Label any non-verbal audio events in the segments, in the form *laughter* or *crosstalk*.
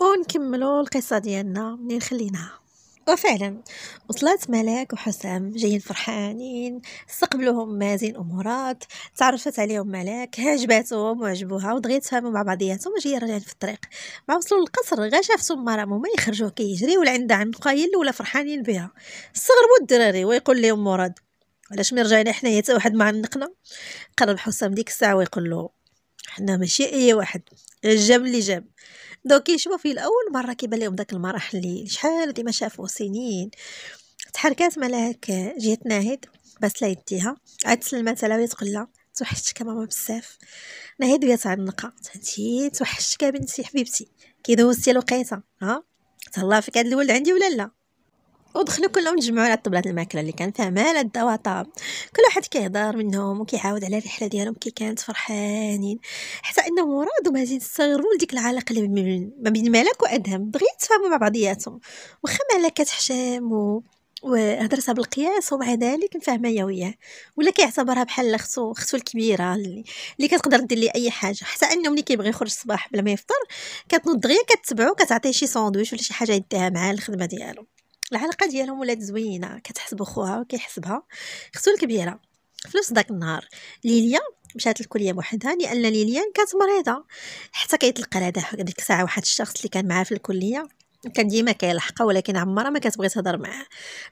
ونكملوا القصه ديالنا منين خليناها وفعلا وصلت ملاك وحسام جايين فرحانين استقبلوهم مازن ومراد تعرفت عليهم ملاك عجباتهم وعجبوها ودغيا تفاهموا مع بعضياتهم وجايين راجعين في الطريق مع وصلوا للقصر غا شافتهم مرامو ما يخرجوه كيجري ولا عندها قايل ولا فرحانين بها استغربوا الدراري ويقول لهم مراد علاش مي رجعنا حنايا حتى واحد ما عنقنا قرب حسام ديك الساعه ويقول له حنا ماشي اي واحد جاب اللي جاب دونك يشوفوا في الاول مره كيبان لهم داك المرح اللي شحال ديما شافوه سنين تحركات ملاك جيت ناهد بس لا يديها عاد سلمات على ويتقول لها توحشتك ماما بزاف ناهد بيا نقا انتي توحشتك بنتي حبيبتي كي دوزتي الوقيته ها تهلا فيك هاد الولد عندي ولا لا ودخلوا كلهم تجمعوا على طبلة الماكله اللي كان فيها مال الدواطا كل واحد كيهضر منهم وكيعاود على الرحله ديالهم كي كانت فرحانين حتى مراد راضوا مازال يستغربوا لديك العلاقه اللي ما بين ملك وادهم بغيت يتفاهموا مع بعضياتهم واخا مالك كتحشم و وهدرتها بالقياس ومع ذلك مفاهمه هي وياه ولا كيعتبرها بحال اختو خصو الكبيره اللي, اللي كتقدر دير ليه اي حاجه حتى انه ملي كيبغي يخرج الصباح بلا ما يفطر كتنوض دغيا كتبعو كتعطيه شي ساندويش ولا شي حاجه يديها معاه للخدمه ديالو العلاقه ديالهم ولات زوينه كتحس بخوها وكيحسبها اختو الكبيره في نفس داك النهار ليليا مشات للكليه بوحدها لان ليليان كانت مريضه حتى كيطلق على ديك الساعه واحد الشخص اللي كان معاه في الكليه كان ديما كيلحقها ولكن عمرها ما كتبغي تهضر معاه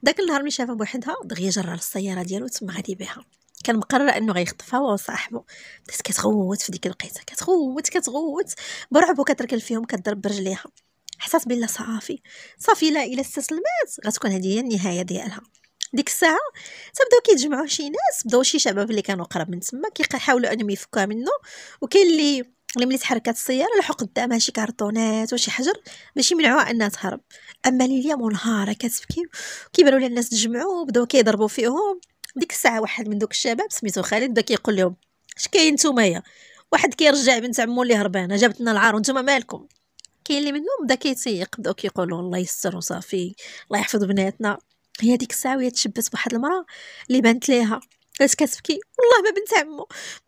داك النهار ملي شافها بوحدها دغيا جرى للسياره ديالو تما غادي بها كان مقرر انه غيخطفها هو وصاحبه بدات كتغوت في ديك الوقيته كتغوت كتغوت برعب وكتركل فيهم كضرب برجليها حساس بلا صافي صافي لا الا استسلمات غتكون هذه هي النهايه ديالها ديك الساعه تبداو كيتجمعوا شي ناس بداو شي شباب اللي كانوا قرب من تما كيحاولوا انهم يفكوها منه وكاين اللي اللي ملي تحركات السياره لحق قدامها شي كارطونات وشي حجر باش يمنعوها انها تهرب اما ليليا منهاره كتبكي كيبانوا لها الناس تجمعوا بداو كيضربوا فيهم ديك الساعه واحد من دوك الشباب سميتو خالد بدا كيقول لهم اش كاين نتوما واحد كيرجع بنت عمو اللي هربانه جابت لنا العار وانتوما مالكم كاين اللي منهم بدا كيتيق بداو كيقولوا الله يستر وصافي الله يحفظ بناتنا هي ديك الساعه وهي تشبت بواحد المراه اللي بانت ليها كانت كتبكي والله ما بنت عمو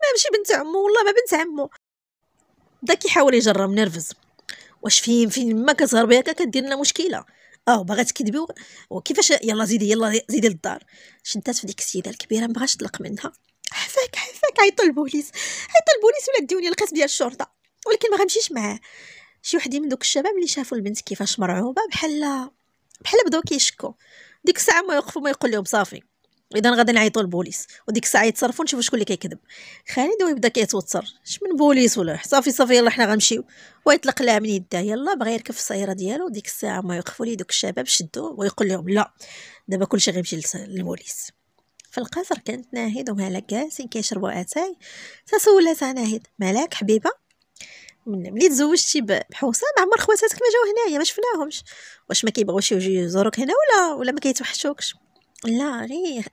ما ماشي بنت عمو والله ما بنت عمو بدا كيحاول يجرم نرفز واش فين فين ما كتهربي هكا كدير لنا مشكله اه باغا تكذبي وكيفاش يلا زيدي يلا زيدي للدار شدات في ديك السيده الكبيره ما بغاش تطلق منها حفاك حفاك عيطوا البوليس عيطوا البوليس ولا ديوني القسم ديال الشرطه ولكن ما غنمشيش معاه شي وحده من دوك الشباب اللي شافوا البنت كيفاش مرعوبه بحال بحال بداو كيشكو ديك الساعه ما يوقفوا ما يقول لهم صافي اذا غادي نعيطوا البوليس وديك الساعه يتصرفوا نشوفوا شكون اللي كيكذب خالد ويبدا كيتوتر شمن بوليس ولا صافي صافي يلا حنا غنمشيو ويطلق لها من يده يلا بغا يركب في السياره ديالو ديك الساعه ما يوقفوا ليه دوك الشباب شدو ويقول لهم لا دابا كلشي غيمشي للبوليس في القصر كانت ناهد ومالك جالسين كيشربوا اتاي تسولت ناهد مالك حبيبه ملي تزوجتي بحوسه مع عمر خواتاتك ما جاو هنايا ما شفناهمش واش ما كيبغوش يجيو يزوروك هنا ولا ولا ما كيتوحشوكش لا غير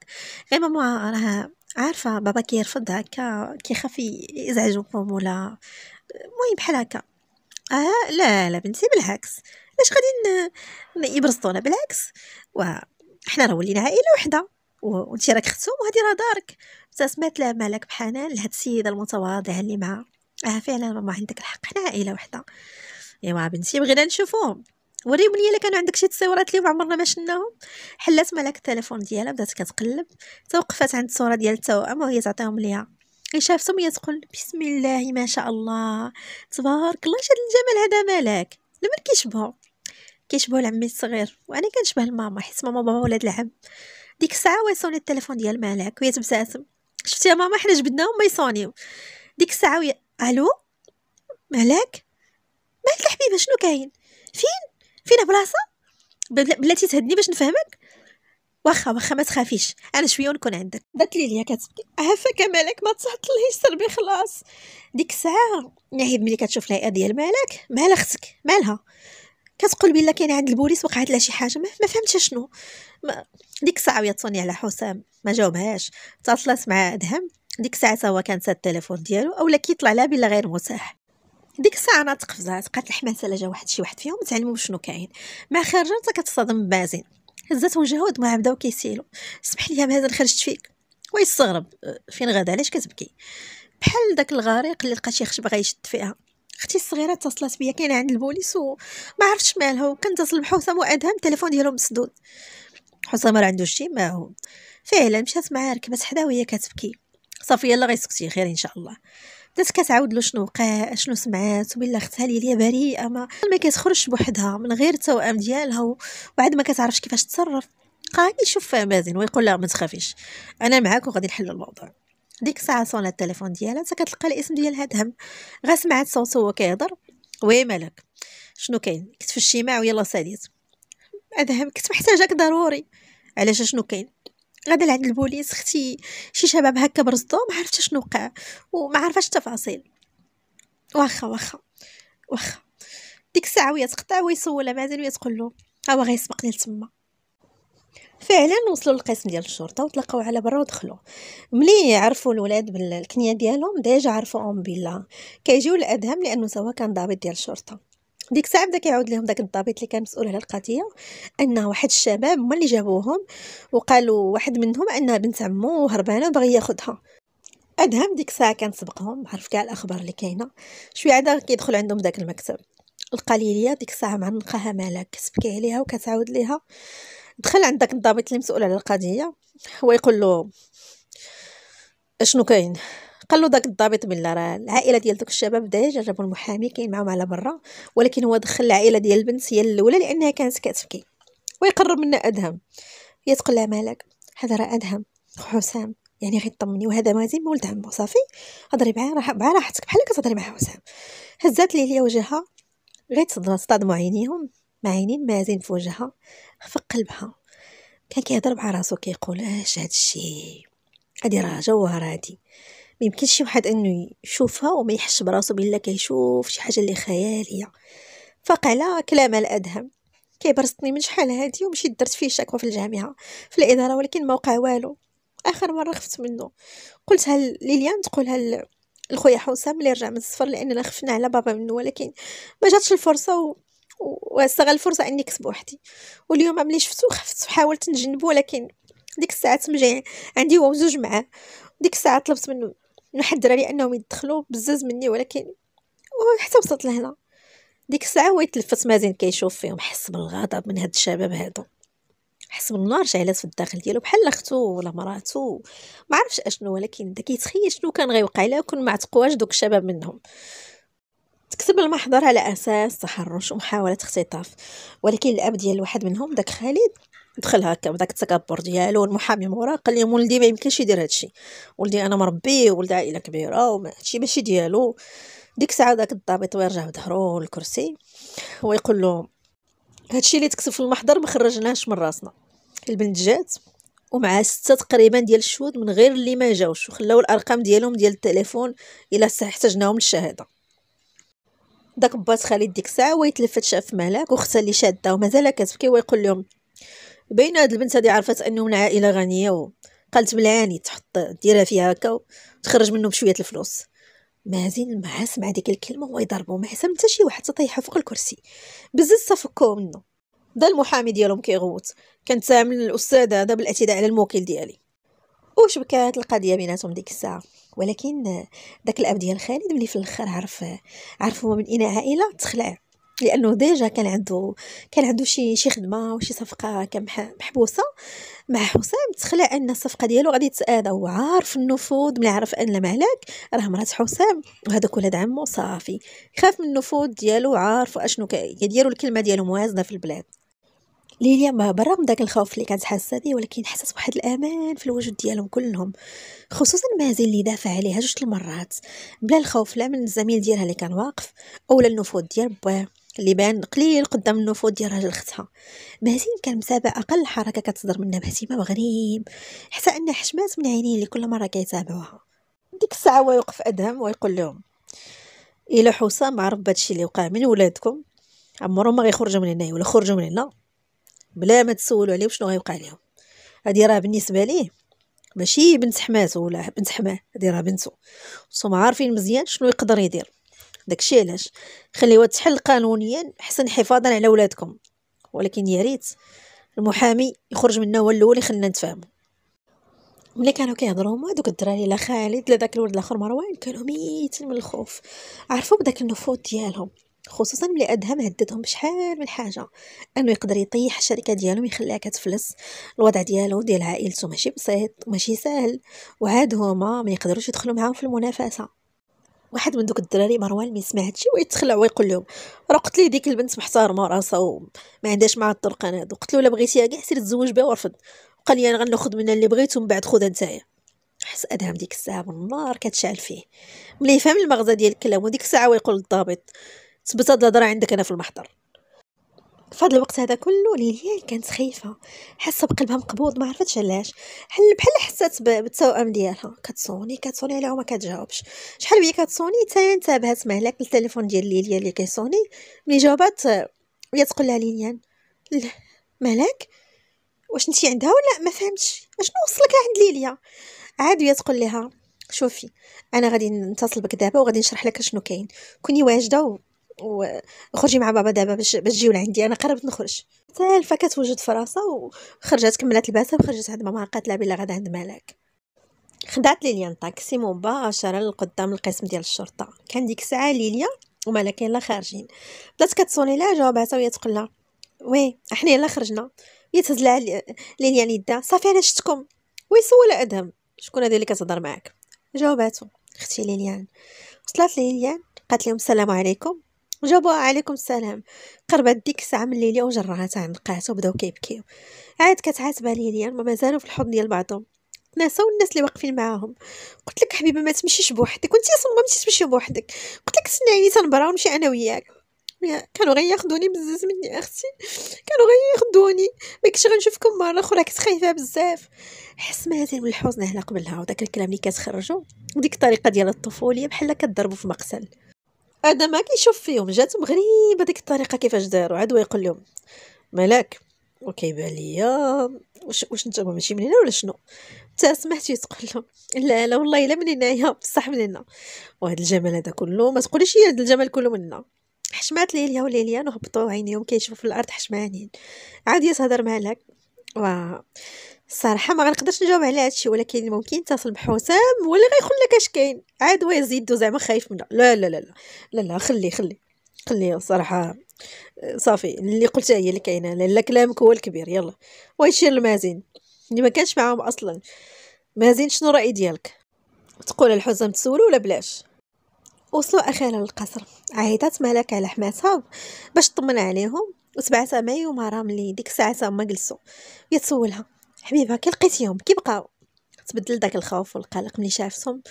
غير ماما راه عارفه بابا كيرفض هكا كيخاف يزعجوكم ولا المهم بحال هكا اه لا لا بنتي بالعكس علاش غادي يبرزطونا بالعكس وحنا راه ولينا عائله وحده وانت راك ختهم وهذه راه دارك ابتسمت لها مالك بحنان لهاد السيده المتواضعه اللي معاها اه فعلا ماما عندك الحق حنا عائله وحده ايوا بنتي بغينا نشوفوهم وريوني الا كانوا عندك شي تصويرات اليوم عمرنا ما شناهم حلات ملاك التليفون ديالها بدات كتقلب توقفات عند الصوره ديال التوأم وهي تعطيهم ليها اللي شافتهم هي تقول بسم الله ما شاء الله تبارك الله شاد الجمال هذا ملاك لمن كيشبهو كيشبهو لعمي الصغير وانا كنشبه لماما حيت ماما بابا ولاد العم ديك الساعه ويصوني التليفون ديال ملاك وهي تبتسم شفتي يا ماما حنا جبدناهم ما يصونيو ديك الساعه الو ملاك مالك الحبيبه شنو كاين فين فين بلاصه بلاتي تهدني باش نفهمك واخا واخا ما تخافيش انا شويه ونكون عندك بات لي ليا كتبكي عافاك مالك ما تهطليش سربي خلاص ديك الساعه نهيب ملي كتشوف الهيئه ديال مالك مال اختك مالها كتقول بلا كاين عند البوليس وقعت لها شي حاجه ما, ما فهمتش شنو ما ديك الساعه وهي على حسام ما جاوبهاش اتصلت مع ادهم ديك الساعه سوا كان ساد التليفون ديالو اولا كيطلع لها بلا غير متاح ديك الساعه انا تقفزات بقات الحماسه لا جا واحد شي واحد فيهم تعلموا شنو كاين مع خارجه انت كتصدم بازين هزات وجهه معاه بداو كيسيلو سمح لي هذا خرجت فيك ويستغرب أه، فين غاده علاش كتبكي بحال داك الغريق اللي لقى شي خشبه غيشد فيها اختي الصغيره اتصلت بيا كاينه عند البوليس وما عرفتش مالها وكنتصل بحسام وادهم التليفون ديالهم مسدود حسام راه عنده شي معهم فعلا مشات معاه ركبت حدا وهي كتبكي صافي يلا غيسكتي خير ان شاء الله بدات كتعاود له شنو وقع شنو سمعات وبلا اختها ليا بريئه ما ما كتخرجش بوحدها من غير التوام ديالها وبعد ما كتعرفش كيفاش تصرف قام يشوف مازن ويقول لها ما تخافيش انا معاك وغادي نحل الموضوع ديك الساعه صون التليفون ديالها حتى كتلقى الاسم ديالها دهم غا سمعت صوته هو كيهضر وي مالك شنو كاين كنت معه ويلا ساليت ادهم كنت محتاجك ضروري علاش شنو كاين غادا لعند البوليس اختي شي شباب هكا برزطو ما عرفتش شنو وقع وما عرفاش التفاصيل واخا واخا واخا ديك الساعه وهي تقطع ويسولها مازال وهي تقول له ها هو غيسبقني لتما فعلا وصلوا للقسم ديال الشرطه وتلاقاو على برا ودخلوا ملي عرفوا الولاد بالكنيه ديالهم ديجا عرفوهم بلا كيجيو الادهم لانه سوا كان ضابط ديال الشرطه ديك الساعه بدا كيعاود لهم داك الضابط اللي كان مسؤول على القضيه ان واحد الشباب هما اللي جابوهم وقالوا واحد منهم انها بنت عمو وهربانه وباغي ياخذها ادهم ديك الساعه كان سبقهم عرف كاع الاخبار اللي كاينه شويه عاد كيدخل عندهم داك المكتب القليلية ديك الساعه معنقاها مالك كتبكي عليها وكتعاود ليها دخل عند داك الضابط اللي مسؤول على القضيه هو يقول له اشنو كاين قال له داك الضابط بلا راه العائله ديال دوك الشباب داج جابو المحامي كاين معاهم على برا ولكن هو دخل العائله ديال البنت هي الاولى لانها كانت كتبكي ويقرب منها ادهم هي تقول لها مالك هذا راه ادهم حسام يعني غير طمني وهذا مازال ولد عمو صافي هضري معاه راه مع راحتك بحال كتهضري مع حسام هزات ليليا وجهها غير تصدموا عينيهم مع عينين مازين في وجهها خفق قلبها كان كيهضر مع راسو كيقول اش آه، هادشي هادي راه جوهر هادي ميمكنش واحد انه يشوفها وما يحش براسو بلا كيشوف شي حاجه اللي خياليه فقال كلام الادهم كيبرصتني من شحال هادي ومشيت درت فيه شكوى في الجامعه في الاداره ولكن ما وقع والو اخر مره خفت منه قلت هل ليليان تقولها لخويا حسام اللي رجع من السفر لاننا خفنا على بابا منه ولكن ما جاتش الفرصه و... واستغل الفرصه اني كسب وحدي واليوم ملي شفتو خفت وحاولت نجنبو ولكن ديك الساعه تمجي عندي هو وزوج معاه ديك الساعه طلبت منه نوح الدراري انهم يدخلوا بزز مني ولكن حتى وصلت لهنا ديك الساعه هو يتلفت مازن كيشوف فيهم حس بالغضب من هاد الشباب هادو حس بالنار شعلات في الداخل ديالو بحال اختو ولا مراتو ما عرفش اشنو ولكن دا كيتخيل شنو كان غيوقع الا كون ما عتقواش دوك الشباب منهم تكتب المحضر على اساس تحرش ومحاوله اختطاف ولكن الاب ديال واحد منهم داك خالد دخل هكا بداك التكبر ديالو المحامي موراه قال لهم ولدي ما يمكنش يدير هادشي ولدي انا مربيه ولد عائله كبيره وهادشي ماشي ديالو ديك الساعه داك الضابط ويرجع بظهرو للكرسي ويقول له هادشي اللي تكتب في المحضر ما خرجناهش من راسنا البنت جات ومع ستة تقريبا ديال الشهود من غير اللي ما جاوش وخلاو الارقام ديالهم ديال التليفون الا احتاجناهم للشهاده داك باس خالد ديك الساعه ويتلفت شاف ملاك وختها اللي شاده ومازال كتبكي ويقول لهم بين هاد البنت هادي عرفت انه من عائله غنيه وقالت ملعاني تحط ديرها فيها هكا وتخرج منهم بشويه الفلوس مازين مع سمع ديك الكلمه يضربو ما حسب حتى شي واحد تطيحها فوق الكرسي بزز صفكو منه بدا المحامي ديالهم كيغوت كنتعامل الاستاذ هذا بالاعتداء على الموكل ديالي بكات القضيه بيناتهم ديك الساعه ولكن داك الاب ديال خالد ملي في الاخر عرف عرف هو من اين عائله تخلع لانه ديجا كان عنده كان عنده شي شي خدمه وشي صفقه كان محبوسه مع حسام تخلى ان الصفقه ديالو غادي تتاذى وعارف عارف النفوذ ملي عرف ان مالك راه مرات حسام وهذاك ولاد عمو صافي خاف من النفوذ ديالو عارف اشنو كيديروا الكلمه ديالو موازنه في البلاد ليليا ما برغم داك الخوف اللي كانت حاسه بيه ولكن حسات واحد الامان في الوجود ديالهم كلهم خصوصا مازن اللي دافع عليها جوج المرات بلا الخوف لا من الزميل ديالها اللي كان واقف اولا النفوذ ديال باه اللي بان قليل قدام النفوذ ديال راجل اختها مهزيم كان متابع اقل حركه كتصدر منها باهتمام بغريب حتى ان حشمات من عينيه اللي كل مره كيتابعوها ديك الساعه هو يوقف ادهم ويقول لهم الا حسام عرف بهادشي اللي وقع من ولادكم عمرهم ما غيخرجوا من هنا ولا خرجوا من هنا بلا ما تسولوا عليه شنو غيوقع لهم هادي راه بالنسبه ليه ماشي بنت حماته ولا بنت حماه هادي راه بنته نتوما عارفين مزيان شنو يقدر يدير داكشي علاش خليوها تحل قانونيا حسن حفاظا على ولادكم ولكن يا ريت المحامي يخرج منا هو الاول يخلينا نتفاهموا ملي كانوا كيهضروا هما دوك الدراري لا خالد لا داك الولد الاخر مروان كانوا ميتين من الخوف عرفوا بداك النفوذ ديالهم خصوصا ملي ادهم هددهم بشحال من حاجه انه يقدر يطيح الشركه ديالهم يخليها كتفلس الوضع ديالو ديال عائلته ماشي بسيط ماشي سهل وعاد هما ما يقدروش يدخلوا معاهم في المنافسه واحد من دوك الدراري مروان ما يسمع هادشي ويتخلع ويقول لهم راه قلت ديك البنت محترمه راسها وما عندهاش مع الطرق انا هادو قلت له الا بغيتيها كاع سير تزوج بها ورفض قال لي انا غناخذ منها اللي بغيت ومن بعد خذها نتايا حس ادهم ديك الساعه والنار كتشعل فيه ملي يفهم المغزى ديال الكلام وديك الساعه ويقول للضابط تبت هاد الهضره عندك انا في المحضر فهاد الوقت هذا كله ليليان كانت خايفه حاسه بقلبها مقبوض ما عرفتش علاش حل بحال حسات بالتوأم ديالها كتصوني كتصوني عليها وما كتجاوبش شحال وهي كتصوني حتى انتبهت مهلاك للتليفون ديال ليليان اللي كيصوني ملي جاوبات هي تقول لها ليليان مهلاك واش نتي عندها ولا ما فهمتش اشنو وصلك عند ليليا عاد هي تقول لها شوفي انا غادي نتصل بك دابا وغادي نشرح لك شنو كاين كوني واجده وخرجي مع بابا دابا باش باش تجيو لعندي انا قربت نخرج سالفه كتوجد في راسها وخرجت كملت لباسها وخرجت عند ماما قالت لها بلا غادا عند مالك خدعت ليليا طاكسي مباشره لقدام القسم ديال الشرطه كان ديك الساعه ليليا ومالك يلا خارجين بدات كتصوني لها جاوباتها وهي تقول لها وي احنا يلا خرجنا هي تهز لها ليليا يدها صافي انا شفتكم ويسول ادهم شكون هذه اللي كتهضر معاك جاوباتو اختي ليليان وصلت ليليان قالت لهم السلام عليكم جاوبوا عليكم السلام قربت ديك الساعه من الليل وجرها تعنقات وبداو كيبكيو عاد كتعاتبها ليليا ما مازالوا في الحضن ديال بعضهم تناساو الناس اللي واقفين معاهم قلت لك حبيبه ما تمشيش بوحدك وانت صممتي تمشي بوحدك قلت لك سناني تنبرا ونمشي انا وياك كانوا غير ياخذوني بزاف مني اختي كانوا غير ياخذوني ما كنتش غنشوفكم مره اخرى كنت خايفه بزاف حس مازال من الحزن هنا قبلها وداك الكلام اللي كتخرجوا وديك الطريقه ديال الطفوليه بحال كتضربوا في مقتل هذا ما كيشوف فيهم جاتهم غريبه ديك الطريقه كيفاش داروا عاد يقول لهم ملاك وكيبان ليا واش واش انت ماشي من هنا ولا شنو تا سمعتي تقول لهم لا لا والله الا من هنايا بصح من هنا وهذا الجمال هذا كله ما تقوليش هي هذا الجمال كله من هنا حشمات ليليا وليليا نهبطوا عينيهم كيشوفوا في الارض حشمانين عاد هي تهضر مالك الصراحه ما غنقدرش نجاوب على هادشي ولكن ممكن تصل بحسام ولا غيقول لك اش كاين عاد ويزيدو زعما خايف منها لا لا لا لا لا لا خليه خليه خليه الصراحه صافي اللي قلتها هي اللي كاينه لا كلامك هو الكبير يلا ويشير المازين اللي ما كانش معاهم اصلا مازين شنو الراي ديالك تقول الحزام تسولو ولا بلاش وصلوا اخيرا للقصر عيطات ملك على حماتها باش تطمن عليهم وتبعتها معي ومرام اللي ديك الساعه تما جلسوا يتسولها حبيبها كي لقيتيهم كي بقاو تبدل داك الخوف والقلق ملي شافتهم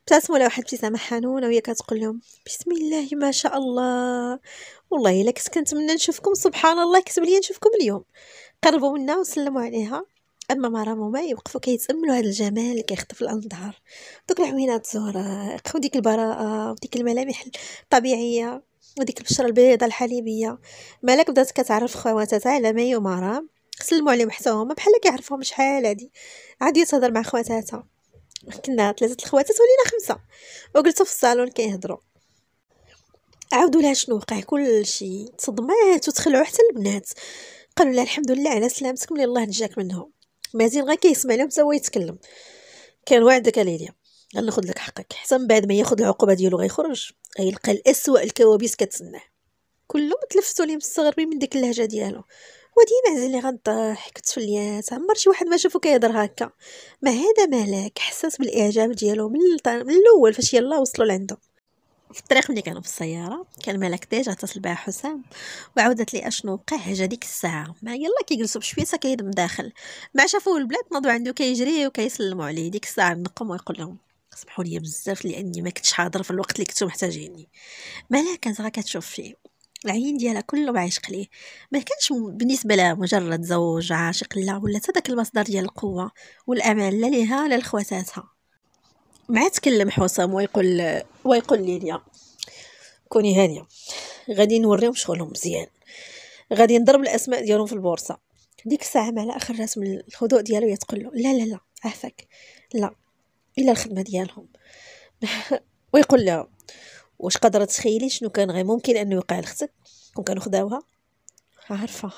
ابتسموا لها واحد ابتسامه حنونه وهي كتقول لهم بسم الله ما شاء الله والله الا كنت كنتمنى نشوفكم سبحان الله كتب لي نشوفكم اليوم قربوا منا وسلموا عليها اما ما رامو ما يوقفوا كيتاملوا هذا الجمال اللي كيخطف الانظار دوك العوينات الزهراء وديك البراءه وديك الملامح الطبيعيه وديك البشره البيضاء الحليبيه مالك بدات كتعرف خواتاتها على مي ومرام سلموا عليهم حتى هما بحال كيعرفوهم شحال هادي عادي تهضر مع خواتاتها كنا ثلاثه الخواتات ولينا خمسه وجلسوا في الصالون كيهضروا عاودوا لها شنو وقع كلشي تصدمات وتخلعوا حتى البنات قالوا لها الحمد لله على سلامتكم لله الله نجاك منهم مازال غير كيسمع لهم حتى هو يتكلم كان وعدك ليليا غناخذ لك حقك حتى من بعد ما ياخذ العقوبه ديالو غيخرج غيلقى الاسوء الكوابيس كتسناه كلهم تلفتوا لي مستغربين من ديك اللهجه ديالو وديما اللي غنضحك كتفليات عمر شي واحد ما شافو كيهضر هكا ما هذا مالك حساس بالاعجاب ديالو من الاول فاش يلا وصلوا لعندو في الطريق ملي كانوا في السياره كان مالك ديجا اتصل بها حسام وعودت لي اشنو وقع هجا ديك الساعه ما يلا كيجلسوا بشويسه كيدم داخل مع شافوه البلاد ناضوا عنده كيجري وكيسلموا عليه ديك الساعه نقم ويقول لهم سمحوا لي بزاف لاني ما كنتش حاضر في الوقت اللي كنتو محتاجيني مالك كانت غا كتشوف فيه العين ديالها كله عاشق ليه ما كانش بالنسبه لها مجرد زوج عاشق لها ولا حتى داك المصدر ديال القوه والامان لا ليها لا لخواتاتها مع تكلم حسام ويقول ويقول ليليا كوني هانيه غادي نوريهم شغلهم مزيان غادي نضرب الاسماء ديالهم في البورصه ديك الساعه مع راس من الهدوء ديالو يتقول له لا لا لا عافاك لا الا الخدمه ديالهم *laughs* ويقول لها واش قادره تخيلي شنو كان غير ممكن انه يوقع لختك كون كانوا خداوها عارفه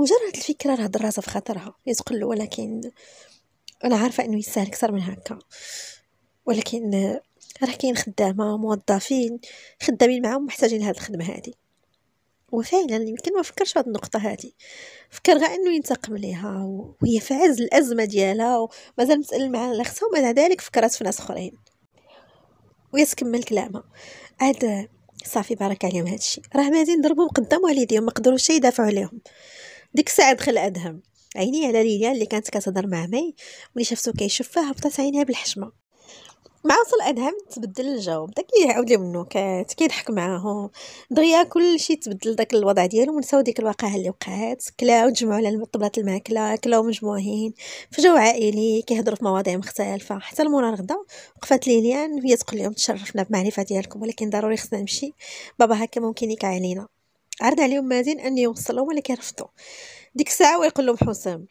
مجرد الفكره راه دراسه في خاطرها يتقلو ولكن انا عارفه انه يستاهل اكثر من هكا ولكن راه كاين خدامه موظفين خدامين معاهم محتاجين لهاد الخدمه هذه وفعلا يمكن ما فكرش هاد النقطه هذه فكر غير انه ينتقم ليها وهي في عز الازمه ديالها ومازال مسال مع الاخت ومع ذلك فكرات في ناس اخرين ويتكمل كلامها عاد صافي بارك عليهم هذا الشيء راه مازين ضربهم قدام والديهم ما قدروش يدافعوا عليهم ديك الساعه دخل ادهم عيني على ليليان اللي كانت كتهضر مع ماي ملي شفتو كيشوف فيها هبطت عينيها بالحشمه مع وصل ادهم تبدل الجو بدا كيعاود لهم النكات كيضحك معاهم دغيا كلشي تبدل داك الوضع ديالهم ونساو ديك الواقعه اللي وقعات كلاو تجمعوا على طبلات الماكله كلاو مجموعين في جو عائلي كيهضروا في مواضيع مختلفه حتى المورا الغدا وقفات ليليان وهي تقول لهم تشرفنا بمعرفه ديالكم ولكن ضروري خصنا نمشي بابا هكا ممكن يكع علينا عرض عليهم مازن ان يوصلهم ولكن رفضوا ديك الساعه ويقول لهم حسام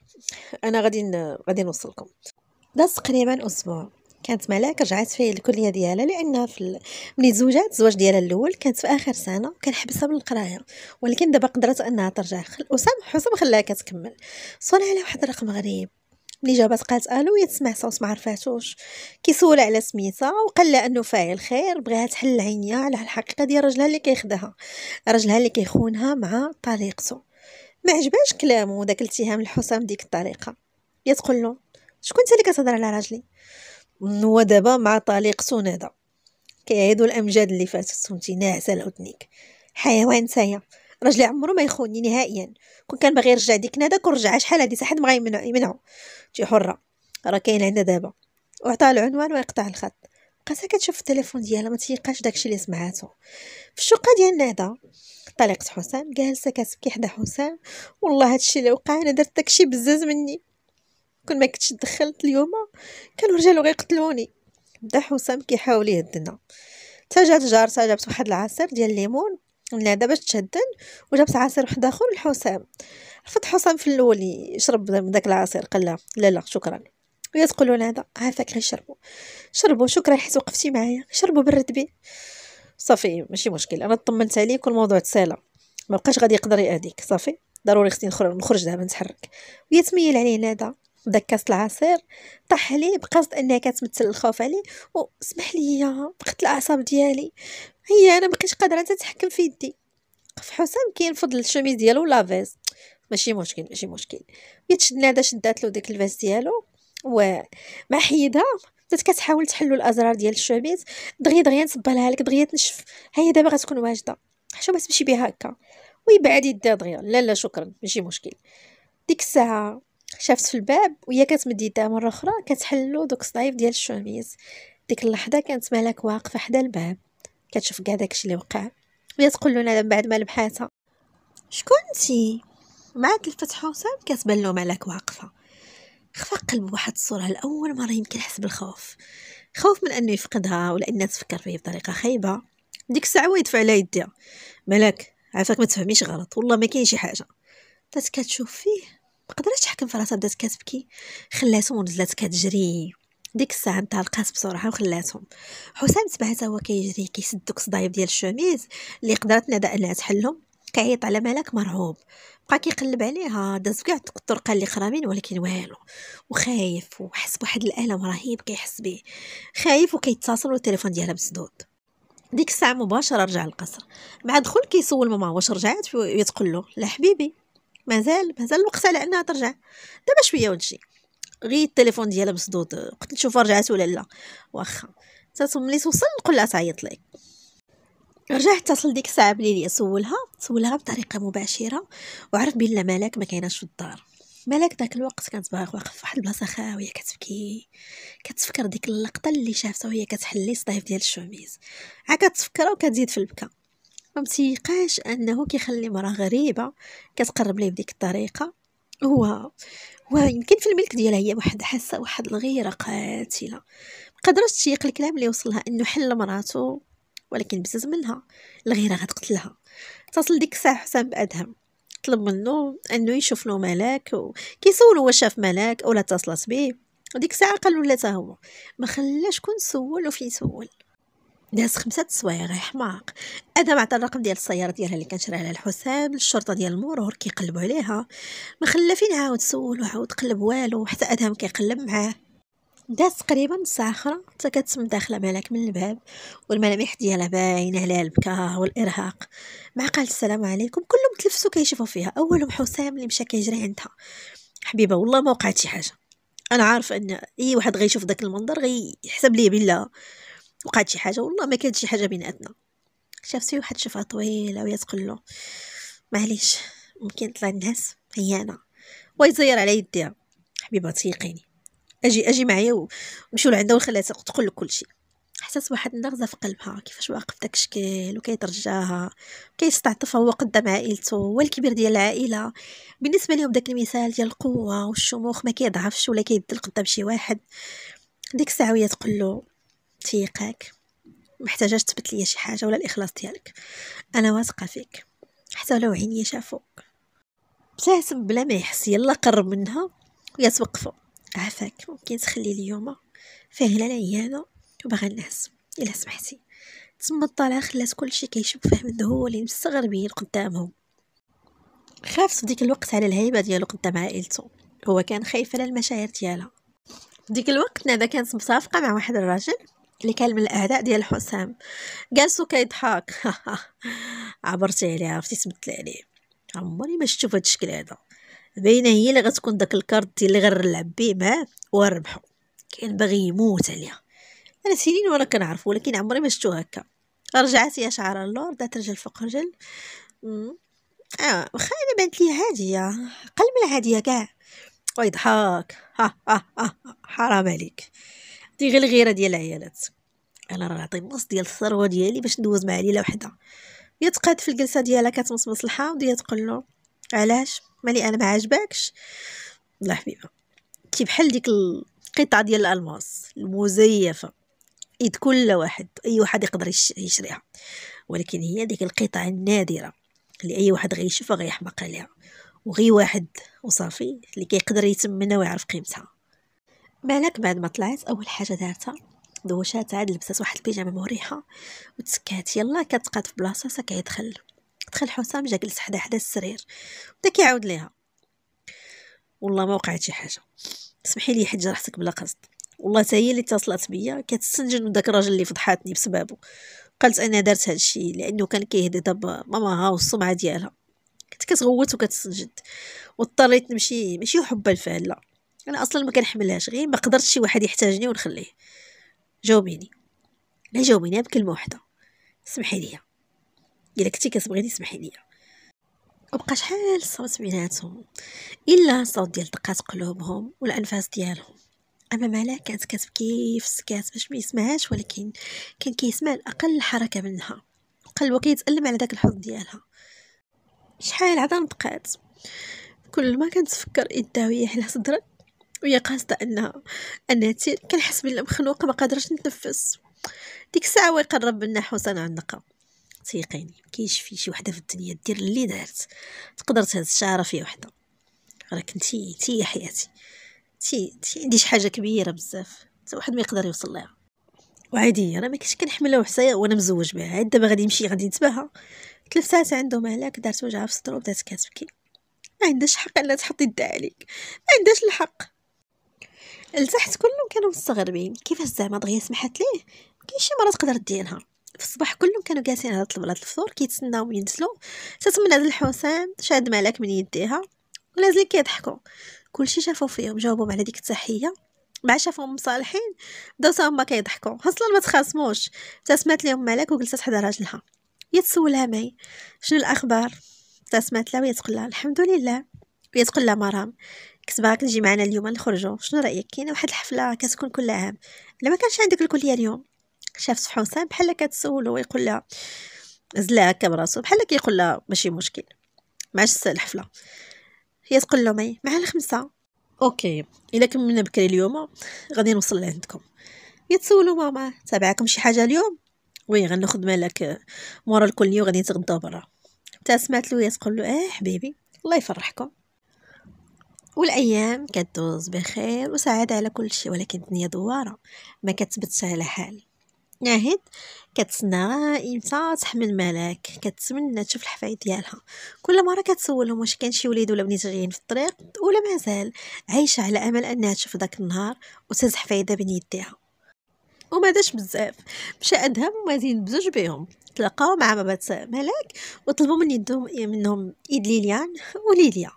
انا غادي غادي نوصلكم داز تقريبا اسبوع كانت ملاك رجعت في الكليه ديالها لان في ملي تزوجات الزواج ديالها الاول كانت في اخر سنه وكان حبسها من القرايه ولكن دابا قدرت انها ترجع خل... وسام حسام خلاها كتكمل صونا على واحد الرقم غريب ملي جابت قالت الو هي تسمع صوت ما عرفاتوش كيسول على سميتها وقال لها انه فاعل خير بغاها تحل عينيها على الحقيقه ديال راجلها اللي كيخدها راجلها اللي كيخونها مع طريقته ما عجباش كلامه وداك الاتهام لحسام ديك الطريقه يا تقول له شكون انت اللي كتهضر على راجلي وهو دابا مع طليق سناده كيعيدوا الامجاد اللي فاتت سمتي ناعسه العتنيك حيوان سايا رجلي عمرو ما يخوني نهائيا كون كان باغي يرجع ديك نادا كون رجع شحال هادي حد بغا غيمنع يمنعو انتي حره راه كاين عندها دابا وعطاها العنوان ويقطع الخط بقاتها كتشوف التليفون ديالها ما تيقاش داكشي اللي سمعاتو في الشقه ديال نادا طليقه حسام جالسه كتبكي حدا حسام والله هادشي اللي وقع انا درت داكشي بزاز مني كون ما كنتش دخلت اليوم كانوا رجالو غيقتلوني بدا حسام كيحاول يهدنا حتى جات جارتها جابت واحد العصير ديال الليمون النعده باش تشدن وجابت عصير واحد اخر لحسام رفض حسام في الاول يشرب من داك العصير قال لا لا شكرا ويا تقول له هذا عافاك غيشربوا شربوا شكرا حيت وقفتي معايا شربوا برد صافي ماشي مشكل انا طمنت عليك والموضوع تسالى ما بقاش غادي يقدر يأذيك صافي ضروري خصني نخرج دابا نتحرك ويا تميل عليه نادا كاس العصير طاح لي بقصد انها كتمثل الخوف علي وسمح لي بقت الاعصاب ديالي هي انا مابقيتش قادره نتحكم في يدي قف حسام كينفض الشوميز ديالو لافيز ماشي مشكل ماشي مشكل يتشدنا تشد نادا شدات له ديك الفاس ديالو ومع حيدها بدات كتحاول تحلو الازرار ديال الشوميز دغيا دغيا نصبها لك دغيا تنشف هي دابا غتكون واجده حشومه تمشي بها هكا ويبعد يديها دغيا لا لا شكرا ماشي مشكل ديك الساعه شافت في الباب وهي كتمد يدها مره اخرى كتحلو دوك الصدايف ديال الشوميز ديك اللحظه كانت مالك واقفه حدا الباب كتشوف كاع داكشي اللي وقع وهي تقول لنا بعد ما لبحاتها شكون انتي مع تلفت حسام كتبان له مالك واقفه خفق قلبه بواحد الصوره لاول مره يمكن حس بالخوف خوف من انه يفقدها ولا انها تفكر فيه بطريقه خايبه ديك الساعه هو يدفع على يديها ملاك عافاك ما تفهميش غلط والله ما كاين شي حاجه بدات كتشوف فيه ما قدرتش تحكم فراسها بدات كتبكي خلاتهم ونزلات كتجري ديك الساعه انطلقات بسرعه وخلاتهم حسام تبعها هو كيجري كيسد دوك الصدايب ديال الشوميز اللي قدرت نداء انها تحلهم كيعيط على ملاك مرعوب بقى كيقلب عليها داز كاع الطرقه اللي خرامين ولكن والو وخايف وحس بواحد الالم رهيب كيحس به خايف وكيتصل والتليفون ديالها مسدود ديك الساعه مباشره رجع للقصر مع دخول كيسول ماما واش رجعت وتقول له لا حبيبي مازال مازال الوقت على انها ترجع دابا شويه ونجي غير التليفون ديالها مسدود قلت نشوف رجعت ولا لا واخا حتى ملي توصل نقول لها تعيط لي رجعت اتصل ديك الساعه بليليا سولها سولها بطريقه مباشره وعرف بلي ملاك ما كايناش في الدار ملاك داك الوقت كانت باغا واقفه فواحد البلاصه خاويه كتبكي كتفكر ديك اللقطه اللي شافتها وهي كتحلي الصيف ديال الشوميز عا كتفكرها وكتزيد في البكا ما انه كيخلي مرا غريبه كتقرب ليه بديك الطريقه هو ويمكن في الملك ديالها هي واحد حاسه واحد الغيره قاتله مقدرتش تشيق الكلام اللي وصلها انه حل مراته ولكن بزز منها الغيره غتقتلها تصل ديك الساعه حسام بادهم طلب منه انه يشوف له ملاك وكيسولو واش شاف ملاك اولا اتصلت به وديك الساعه قالوا لا هو ما خلاش كون سول وفي سول داز خمسة سوايع حماق هذا عطى الرقم ديال السياره ديالها اللي كنشري على الحساب للشرطه ديال المرور كيقلبوا عليها ما خلى فين عاود سول وعاود قلب والو حتى ادهم كيقلب معاه داز تقريبا ساعه اخرى حتى كتسم داخله ملاك من الباب والملامح ديالها باينه عليها البكاء والارهاق مع قال السلام عليكم كلهم تلفسوا كيشوفوا فيها اولهم حسام اللي مشى كيجري عندها حبيبه والله ما وقعت شي حاجه انا عارفه ان اي واحد غيشوف داك المنظر غيحسب ليه بالله وقعت شي حاجه والله ما كانت شي حاجه بيناتنا سي واحد شفعه طويله وهي تقول له معليش ممكن طلع الناس هي انا ويزير على يديها حبيبه تيقيني اجي اجي معايا ونمشيو لعندها ونخليها تقول لك كلشي حسس واحد النغزه في قلبها كيفاش واقف داك الشكل وكيترجاها كيستعطفها هو قدام عائلته هو الكبير ديال العائله بالنسبه لهم داك المثال ديال القوه والشموخ ما كيضعفش ولا كيبدل قدام شي واحد ديك الساعه وهي تقول له تيقاك محتاجاش تثبت ليا شي حاجه ولا الاخلاص ديالك انا واثقه فيك حتى لو عينيا شافوك ابتسم بلا ما يحس يلا قرب منها ويا توقفوا عافاك ممكن تخلي اليوم فاهله العيانه وباغي نعس الا سمحتي تما الطالعه خلات كلشي كيشوف فيه من هو مستغربين قدامهم خاف في ديك الوقت على الهيبه ديالو قدام عائلته هو كان خايف على المشاعر ديالها ديك الوقت نادا كانت متفقه مع واحد الراجل اللي كان من الاعداء ديال حسام جالسو كيضحك *laughs* عبرتي عليه عرفتي تبدل عليه عمري ما شفت هاد الشكل هذا باينه هي اللي غتكون داك الكارد ديال اللي غنلعب بيه معاه ونربحو كاين باغي يموت عليها انا سنين وانا كنعرفو ولكن عمري ما شفتو هكا رجعت يا شعر اللور دات رجل فوق رجل اه واخا انا بانت لي هاديه قلب العاديه كاع ويضحك ها ها ها حرام عليك دي غير الغيره ديال العيالات انا راه غنعطي النص ديال الثروه ديالي باش ندوز مع ليله وحده هي تقاد في الجلسه ديالها كتمصمص الحامض هي تقول له علاش مالي انا ما عاجبكش لا حبيبه كي بحال ديك القطعه ديال الالماس المزيفه يد كل واحد اي واحد يقدر يشريها ولكن هي ديك القطعه النادره اللي اي واحد غيشوفها غيحمق عليها وغي واحد وصافي اللي كيقدر يتمنى ويعرف قيمتها بالك بعد ما طلعت اول حاجه دارتها دوشات عاد لبسات واحد البيجامه مريحه وتسكات يلا كتقاد في بلاصتها كيدخل دخل حسام جا جلس حدا حدا السرير بدا كيعاود ليها والله ما وقعت شي حاجه سمحي لي حيت جرحتك بلا قصد والله تا هي اللي اتصلت بيا كتسجن من داك الراجل اللي فضحاتني بسببه قالت انا درت هادشي لانه كان كيهدد ماماها والسمعه ديالها كنت كتغوت وكتسجد واضطريت نمشي ماشي حبا الفعل لا انا اصلا ما كنحملهاش غير ما قدرتش شي واحد يحتاجني ونخليه جاوبيني لا جاوبيني بكلمه واحده سمحي لي الا كنتي كتبغيني سمحي لي وبقى شحال الصوت بيناتهم الا صوت ديال دقات قلوبهم والانفاس ديالهم اما مالها كانت كتبكي في السكات باش ما يسمعهاش ولكن كان كيسمع الاقل حركه منها قلبه كيتالم على داك الحظ ديالها شحال عاد نطقات كل ما كنتفكر يداوي على صدرك وهي قاصده انها انها تي كنحس بلي مخنوقه ما قادرش نتنفس ديك الساعه وين قرب منا حسن عنقها تيقيني في شي وحده في الدنيا دير اللي دارت تقدر تهز الشعره في وحده راك انتي انتي حياتي تي تي عندي شي حاجه كبيره بزاف حتى واحد ما يقدر يوصل لها وعادي انا ما كنتش كنحملها وحسايا وانا مزوج بها عاد دابا غادي نمشي غادي نتباها ثلاث ساعات عندهم هلاك دارت وجهها في السطر وبدات كتبكي ما عندهاش حق انها تحط يدها عليك ما عندهاش الحق التحت كلهم كانوا مستغربين كيفاش زعما دغيا سمحت ليه كاين شي مرة تقدر دينها في الصباح كلهم كانوا جالسين على طلب الفطور كيتسناو ينزلوا من هذا الحسين شاد مالك من يديها ونازلين كيضحكوا كلشي شافوا فيهم جاوبهم على ديك التحيه مع شافوهم مصالحين بداو هما كيضحكوا اصلا ما تخاصموش تسمات لهم مالك وجلست حدا راجلها يتسولها معي شنو الاخبار تسمات لها ويتقول لها الحمد لله بيا تقول لها مرام كنت باغاك نجي معنا اليوم نخرجوا شنو رايك كاينه واحد الحفله كتكون كل عام الا ما كانش عندك الكليه اليوم شافت حسام بحال كتسولو ويقول لها زلا هكا براسو بحال كيقول لها ماشي مشكل معش الحفله هي تقول له مي مع الخمسه اوكي الا كملنا بكري اليوم غادي نوصل لعندكم يتسولوا ماما تابعكم شي حاجه اليوم وي غناخذ مالك مورا الكليه وغادي نتغداو برا تا له تقول له اه حبيبي الله يفرحكم والأيام كدوز بخير وسعادة على كل شيء ولكن الدنيا دوارة ما كتثبتش على حال ناهد كتسنى امتى تحمل ملاك كتمنى تشوف الحفايد ديالها كل مره كتسولهم واش كان شي وليد ولا بنيت جايين في الطريق ولا مازال عايشه على امل انها تشوف داك النهار وتهز حفايده بين يديها وما داش بزاف مشى ادهم ومازين بزوج بهم تلاقاو مع بابات ملاك وطلبوا من يدهم منهم ايد ليليان وليليا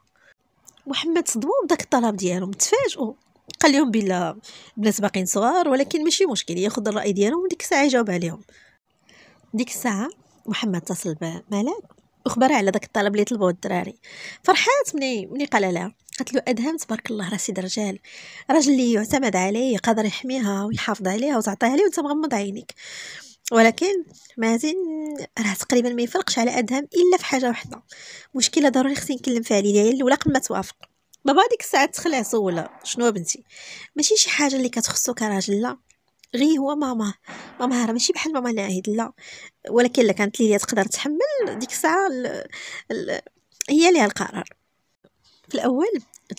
محمد صدموا بداك الطلب ديالهم تفاجؤوا قال لهم بلا بنات باقيين صغار ولكن ماشي مشكل ياخذ الراي ديالهم ديك الساعه يجاوب عليهم ديك الساعه محمد اتصل بملاك وخبرها على داك الطلب اللي طلبوه الدراري فرحات ملي مني قال لها قالت له ادهم تبارك الله راه سيد رجال راجل اللي يعتمد عليه قادر يحميها ويحافظ عليها وتعطيها ليه وانت مغمض عينيك ولكن مازال راه تقريبا ما يفرقش على ادهم الا في حاجه واحده مشكله ضروري خصني نكلم فيها ليلى الاولى قبل ما توافق بابا ديك الساعه تخلع سولها شنو بنتي ماشي شي حاجه اللي كتخصو كراجل لا غي هو ماما ماما راه ماشي بحال ماما العهد لا ولكن الا كانت ليلى تقدر تحمل ديك الساعه ال... ال... هي ليها القرار في الاول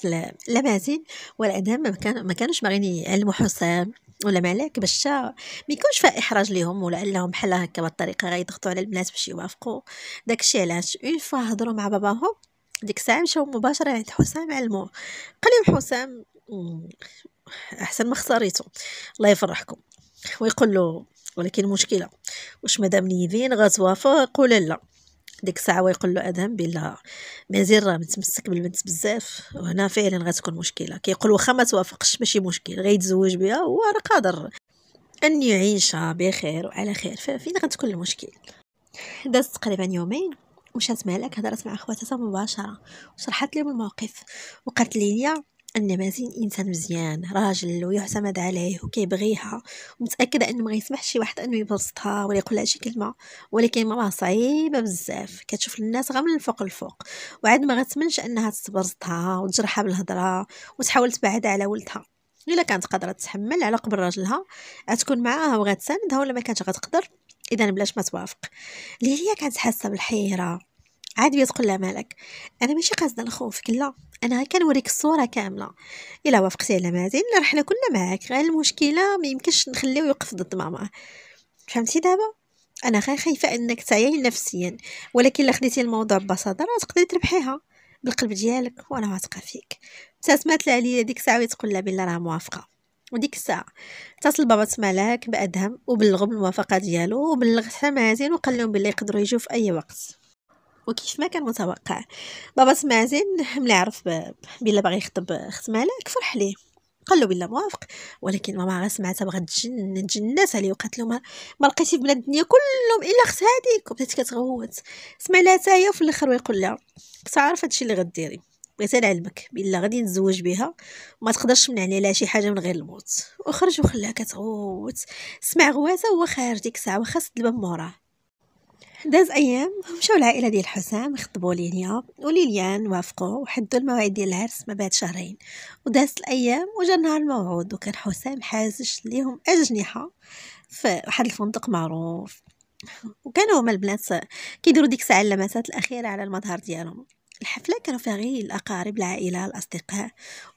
لا مازن ولا ادهم ما كانوش باغيين يعلموا حسام ولا معلك باش ما يكونش فيها احراج ليهم ولا انهم بحال هكا بالطريقه غيضغطوا على البنات باش يوافقوا داكشي علاش اون فوا هضروا مع باباهم ديك الساعه مشاو مباشره عند حسام علموه قال لهم حسام احسن ما خساريتو الله يفرحكم ويقول له ولكن مشكله واش مدام نيفين غتوافق ولا لا ديك الساعه ويقول له ادهم بلا مازال راه متمسك بالبنت بزاف وهنا فعلا غتكون مشكله كيقول واخا ما توافقش ماشي مشكل غيتزوج بها هو راه قادر ان يعيش بخير وعلى خير فين غتكون المشكل دازت تقريبا يومين مشات مالك هضرات مع خواتاتها مباشره وشرحت لهم الموقف وقالت لي ان مازين انسان مزيان راجل ويعتمد عليه وكيبغيها ومتاكده انه ما يسمح شي واحد انه يبسطها ولا يقول لها شي كلمه ولكن ماما صعيبه بزاف كتشوف الناس غير من الفوق للفوق وعاد ما غتمنش انها تبرزطها وتجرحها بالهضره وتحاول تبعدها على ولدها الا كانت قادره تتحمل على قبل راجلها غتكون معاها وغتساندها ولا ما كانتش غتقدر اذا بلاش ما توافق ليليا كانت حاسه بالحيره عاد بيا لها مالك انا ماشي قاصده نخوفك لا انا كنوريك الصوره كامله الا وافقتي على مازن حنا كلنا معاك غير المشكله ما يمكنش نخليه يوقف ضد ماما فهمتي دابا انا غير خايفه انك تعيي نفسيا ولكن الا خديتي الموضوع ببساطه راه تقدري تربحيها بالقلب ديالك وانا واثقه فيك تسمات لها ديك الساعه تقول لها بلي راه موافقه وديك الساعه اتصل بابا ملاك بادهم وبلغوا بالموافقه ديالو وبلغتها مازن وقال لهم بلي يقدروا يجوا في اي وقت وكيف ما كان متوقع بابا سمازين ملي عرف بلا باغي يخطب ختمالك فرح ليه قال له بلا موافق ولكن ماما غير سمعتها بغات تجنن تجنات عليه وقالت له ما, ما لقيتي بلا الدنيا كلهم الا خت هذيك وبدات كتغوت سمع لها حتى هي وفي الاخر ويقول لها كنت عارف هادشي اللي غديري بغيت نعلمك بلا غادي نتزوج بها وما تقدرش من عليها شي حاجه من غير الموت وخرج وخلاها كتغوت سمع غواتها وهو خارج ديك الساعه وخاص الباب موراه داز أيام مشاو العائلة ديال حسام يخطبوا لينيا وليليان وافقوا وحدوا الموعد ديال العرس ما بعد شهرين ودازت الأيام وجا النهار الموعود وكان حسام حازج ليهم أجنحة في واحد الفندق معروف وكانوا هما البنات كيديروا ديك الساعه اللمسات الاخيره على المظهر ديالهم الحفله كانوا فيها غير الاقارب العائله الاصدقاء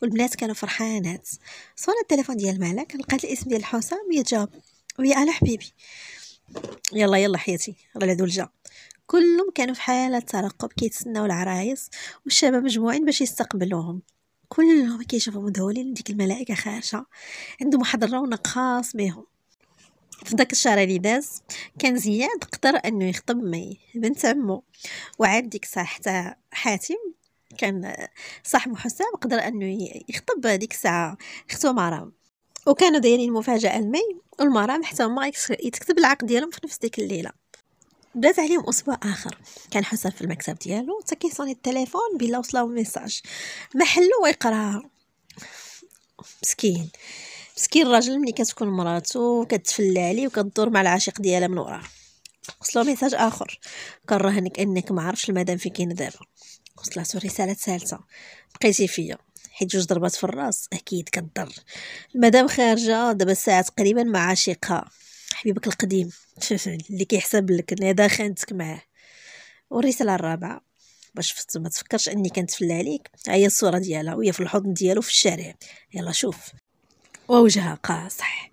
والبنات كانوا فرحانات صورة التليفون ديال الملك لقات الاسم ديال حسام يتجاوب ويا الو حبيبي يلا يلا حياتي راه العدول جا كلهم كانوا في حالة ترقب كيتسناو العرايس والشباب مجموعين باش يستقبلوهم كلهم كيشوفوا مذهولين ديك الملائكه خارجه عندهم واحد الرونق خاص بهم في داك الشهر اللي داز كان زياد قدر انه يخطب مي بنت عمو وعاد ديك الساعه حتى حاتم كان صاحب حسام قدر انه يخطب ديك الساعه اختو مرام وكانوا دايرين مفاجأة المي والمرام حتى ما يتكتب العقد ديالهم في نفس ديك الليله بدات عليهم اسبوع اخر كان حسن في المكتب ديالو حتى كيصوني التليفون بلا وصلوا ميساج ما حلو ويقراها مسكين مسكين الراجل ملي كتكون مراتو كتفلى عليه وكتدور مع العاشق ديالها من وراه وصلوا ميساج اخر كرهنك انك ما عرفش المدام فين كاينه دابا وصلاتو رساله ثالثه بقيتي فيا حيت جوج ضربات في الراس اكيد كضر المدام خارجه دابا الساعه تقريبا مع عشيقها حبيبك القديم *laughs* اللي كيحسب لك انا خانتك معاه والرساله الرابعه باش شفت ما تفكرش اني في عليك ها هي الصوره ديالها وهي في الحضن ديالو في الشارع يلا شوف ووجهها قاصح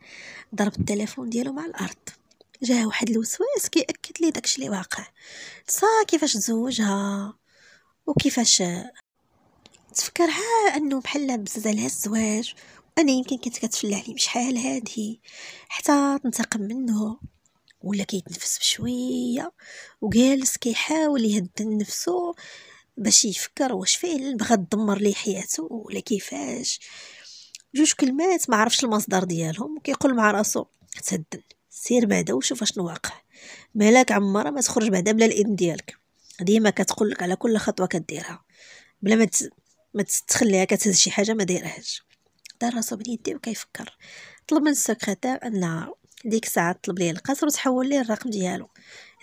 ضرب التليفون ديالو مع الارض جاه واحد الوسواس كيأكد لي داكشي اللي واقع صا كيفاش تزوجها وكيفاش تفكرها انه بحال بزز عليها الزواج وانا يمكن كنت كتفلع لي بشحال هادي حتى تنتقم منه ولا كيتنفس بشويه وجالس كيحاول يهدن نفسه باش يفكر واش فعلا بغا تدمر ليه حياته ولا كيفاش جوج كلمات ما عرفش المصدر ديالهم وكيقول مع راسو تهدن سير بعدا وشوف اشنو واقع مالك عمرها ما تخرج بعدا بلا الاذن ديالك ديما كتقول لك على كل خطوه كديرها بلا ما ما تخليها كتهز شي حاجه ما دايرهاش دار راسو بين يديه وكيفكر طلب من السكرتير ان ديك الساعه طلب ليه القصر وتحول ليه الرقم ديالو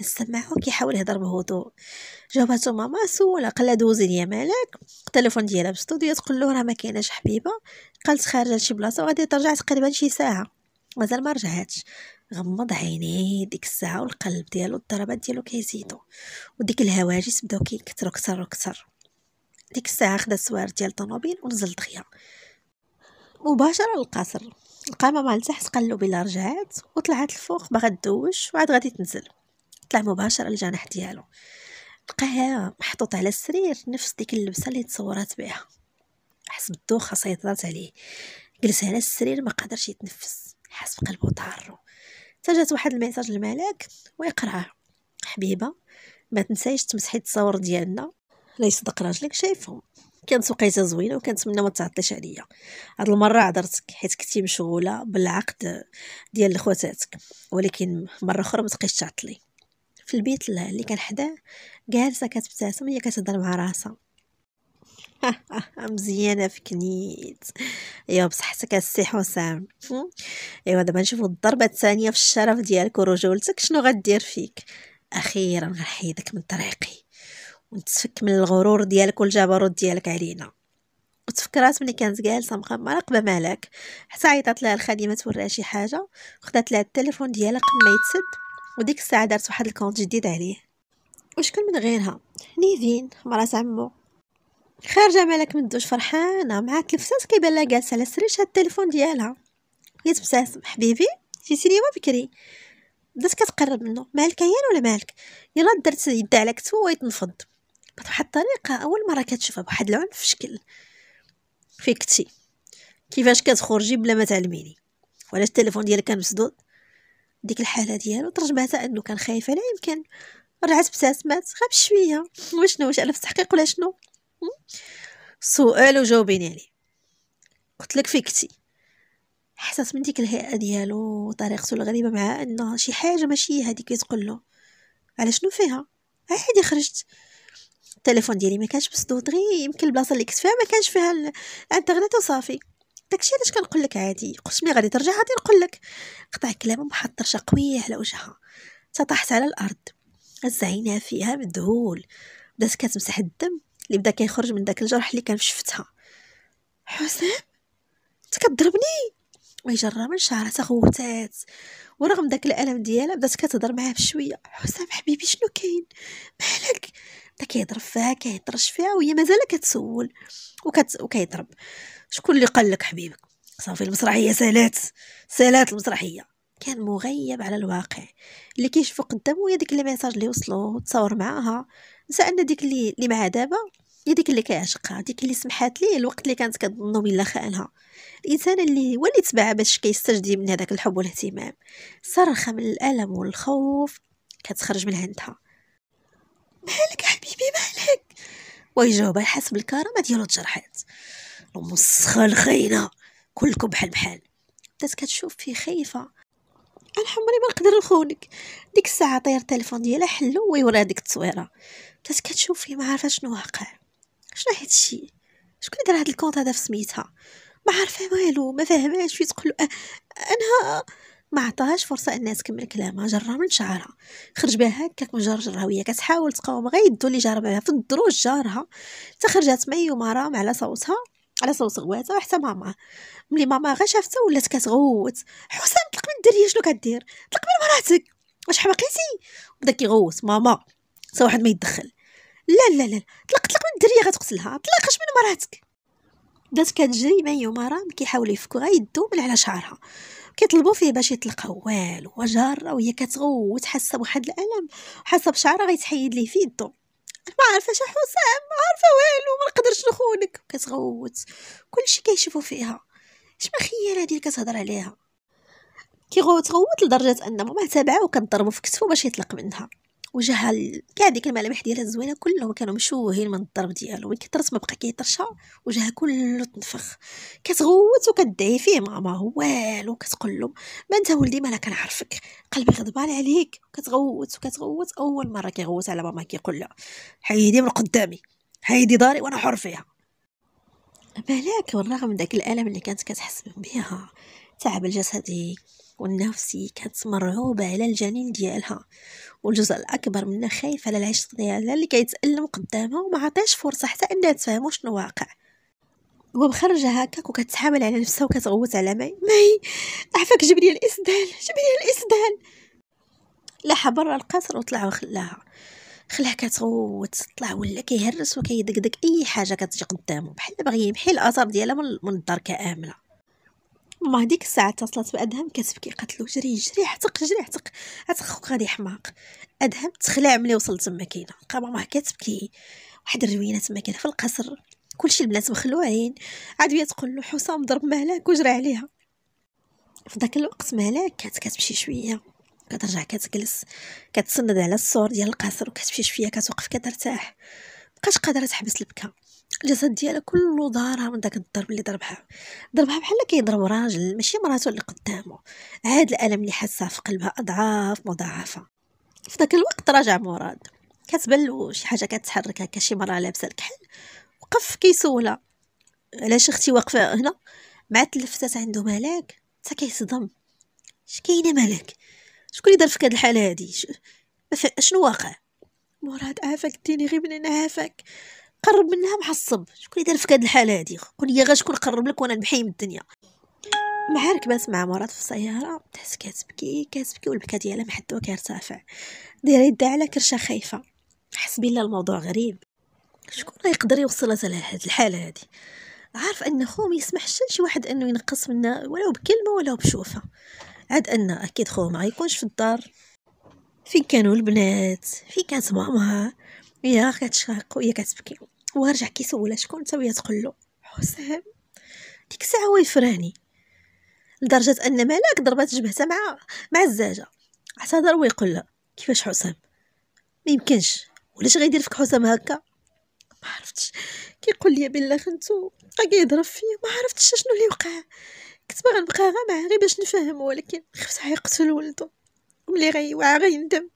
السماعه كيحاول يهضر بهدوء جاوباتو ماما سولا قال دوزي ليا مالك التليفون ديالها في الستوديو تقول له راه ما كايناش حبيبه قالت خارجه لشي بلاصه وغادي ترجع تقريبا شي ساعه مازال ما رجعاتش غمض عينيه ديك الساعه والقلب ديالو الضربات ديالو كيزيدو وديك الهواجس بداو كيكثروا كثر وكثر ديك الساعه خدا السوار ديال طنوبيل ونزل دغيا مباشره للقصر القامة ماما لتحت قلو بلا رجعات وطلعت الفوق باغا تدوش وعاد غادي تنزل طلع مباشره للجناح ديالو لقاها محطوط على السرير نفس ديك اللبسه اللي تصورات بها حس بالدوخه سيطرات عليه جلس على السرير ما قدرش يتنفس حس بقلبه طارو تجات واحد الميساج للملاك ويقراه حبيبه ما تنسايش تمسحي التصاور ديالنا لا يصدق راجلك شايفهم كانت وقيته زوينه وكنتمنى ما تعطليش عليا هاد المره عذرتك حيت كنتي مشغوله بالعقد ديال خواتاتك ولكن مره اخرى ما تبقيش تعطلي في البيت اللي كان حدا جالسه كتبتسم هي كتهضر مع راسها *laughs* مزيانه كنيت ايوا بصحتك السي حسام ايوا دابا نشوفوا الضربه الثانيه في الشرف ديالك ورجولتك شنو غدير فيك اخيرا غنحيدك من طريقي ونتفك من الغرور ديالك والجبروت ديالك علينا وتفكرات ملي كانت جالسه مخمره قبل مالك حتى عيطات لها الخادمه توريها شي حاجه خدات لها التليفون ديالها قبل ما يتسد وديك الساعه دارت واحد الكونت جديد عليه وشكون من غيرها نيفين مرات عمو خارجه مالك من الدوش فرحانه مع كلفسات كيبان لها جالسه على سريش هاد التليفون ديالها هي تبتسم حبيبي في سينما بكري بدات كتقرب منه مالك عيان ولا مالك يلا درت يدها على كتفو ويتنفض بواحد الطريقه اول مره كتشوفها بواحد العنف في شكل فيكتي كيفاش كتخرجي بلا ما تعلميني ولا التليفون ديالك كان مسدود ديك الحاله ديالو ترجمتها انه كان خايف لا يمكن رجعت مات غير بشويه وشنو واش انا في التحقيق ولا شنو سؤال وجاوبيني عليه قلت لك فيكتي حسيت من ديك الهيئه ديالو وطريقته الغريبه مع ان شي حاجه ماشي هذيك كتقول له على شنو فيها عادي خرجت التليفون ديالي ما كانش مسدود غير يمكن البلاصه اللي كنت فيها ما كانش فيها الانترنت وصافي داكشي علاش كنقول لك عادي قلت ملي غادي ترجع غادي نقول لك قطع كلامه محط طرشه قويه على وجهها تطاحت على الارض هز عينها فيها مذهول بدات كتمسح الدم اللي بدا كيخرج من داك الجرح اللي كان في شفتها حسام انت وي ويجرى من شعرها غوتات ورغم داك الالم ديالها بدات كتهضر معاه بشويه حسام حبيبي شنو كاين مالك بدا كيهضر فيها كيطرش فيها وهي مازال كتسول وكت... وكيضرب شكون اللي قال لك حبيبك صافي المسرحيه سالات سالات المسرحيه كان مغيب على الواقع اللي كيشوفو قدامو هي ديك لي ميساج اللي وصلو تصور معاها نسى ان ديك اللي اللي معاه دابا هي ديك اللي كيعشقها ديك اللي سمحات ليه الوقت اللي كانت كتظنو بلا خانها الانسان اللي هو اللي تبعها باش كيستجدي من هذاك الحب والاهتمام صرخه من الالم والخوف كتخرج من عندها مالك حبيبي مالك ويجاوبها حسب الكرامه ديالو تجرحات المسخه الخاينه كلكم بحال بحال بدات كتشوف فيه خايفه انا عمري ما نقدر نخونك ديك الساعه طير التليفون ديالها حلو ويوريها ديك التصويره بدات كتشوف فيه ما عارفه شنو واقع شنو هاد الشيء شكون دار هاد الكونت هذا في سميتها ما عارفه والو ما فاهماش فين تقول آه، انا ما عطاهاش فرصه انها تكمل كلامها جرها من شعرها خرج بها هكاك من جار جراويه كتحاول تقاوم غير يدو اللي جار معها في الدروج جارها حتى خرجت مي ومرام على صوتها على صوت غواتها وحتى ماما ملي ماما غا شافتها ولات كتغوت حسام طلق من الدريه شنو كدير طلق من مراتك واش حماقيتي بدا كيغوت ماما حتى واحد ما يدخل لا لا لا طلق طلق من الدريه غتقتلها طلقش من مراتك بدات كتجري مي ومرام كيحاولوا يفكوا غير يدو من على شعرها كيطلبوا فيه باش يطلقوا والو وجاره وهي كتغوت حاسه بواحد الالم حاسة بشعرة غيتحيد ليه في يدو ما عارفه شحال حسام ما عارفه والو ما نقدرش نخونك كتغوت كلشي كيشوفوا فيها اش ما خياله هذه كتهضر عليها كيغوت غوت لدرجه ان ماما تابعه وكضربو في كتفو باش يطلق منها وجهها كاع ديك الملامح ديالها الزوينه كلهم كانوا مشوهين من الضرب ديالو من كثرت ما بقى كيطرشى وجهها كله تنفخ كتغوت وكدعي فيه ماما والو كتقول له ما انت ولدي ما انا كنعرفك قلبي غضبان عليك كتغوت وكتغوت اول مره كيغوت على ماما كيقول لها حيدي من قدامي حيدي داري وانا حر فيها بلاك والرغم من داك الالم اللي كانت كتحس بها تعب الجسدي والنفسي كانت مرعوبة على الجنين ديالها والجزء الأكبر منها خايف على العشق ديالها اللي كيتألم قدامها وما عطاش فرصة حتى أنها تفهمو شنو واقع ومخرجة هكاك وكتحامل على نفسها وكتغوت على ماي ماي عفاك جبني الإسدال جبني الإسدال لاحا برا القصر وطلع وخلاها خلاها كتغوت طلع ولا كيهرس وكيدقدق اي حاجه كتجي قدامه بحال باغي يمحي الاثر ديالها من الدار كامله ماما هذيك الساعه اتصلت بادهم كتبكي قالت له جري جري حتق جري حتق عتق خوك غادي حماق ادهم تخلع ملي وصل تما كاينه بقى ماما كتبكي واحد الروينه تما كاينه في القصر كلشي البنات مخلوعين عاد هي تقول له حسام ضرب مهلاك وجرى عليها في ذاك الوقت مهلاك كانت كتمشي شويه كترجع كتجلس كتسند على السور ديال القصر وكتمشي شويه كتوقف كترتاح مبقاش قادره تحبس البكا الجسد ديالها كله ضارها من داك الضرب اللي ضربها ضربها بحال كيضرب راجل ماشي مراتو اللي قدامه عاد الالم اللي حاسه في قلبها اضعاف مضاعفه في داك الوقت راجع مراد كتبان له شي حاجه كتحرك هكا شي مراه لابسه الكحل وقف كيسولها علاش اختي واقفه هنا مع تلفتات عنده ملاك حتى كيصدم اش كاينه ملاك شكون اللي دار فيك هاد الحاله هادي شنو واقع مراد عافاك ديني غير من انا عافاك قرب منها معصب شكون يدير في هاد الحاله هادي قول لي غير شكون قرب لك وانا نبحي من الدنيا مع ركبات مع مرات في السياره تحس كتبكي كتبكي والبكا ديالها محدو كيرتفع دايره يدها على كرشه خايفه حس بالله الموضوع غريب شكون يقدر يوصلها هاد الحاله هادي عارف خوه ما يسمحش لشي واحد انه ينقص منها ولو بكلمه ولو بشوفه عاد ان اكيد خوه ما يكونش في الدار فين كانوا البنات فين كانت ماما هي كتشاق هي كتبكي هو رجع كيسولها شكون انت وهي تقول له حسام ديك الساعه هو يفراني لدرجه ان ملاك ضربات جبهته مع مع الزاجه اعتذر ويقول له كيفاش حسام ما يمكنش ولاش غيدير فيك حسام هكا ما عرفتش كيقول لي بالله خنتو بقى كيضرب فيا ما عرفتش شنو اللي وقع كنت باغا نبقى غا معاه غير باش نفهمو ولكن خفت حيقتل ولدو ملي غيوعى غيندم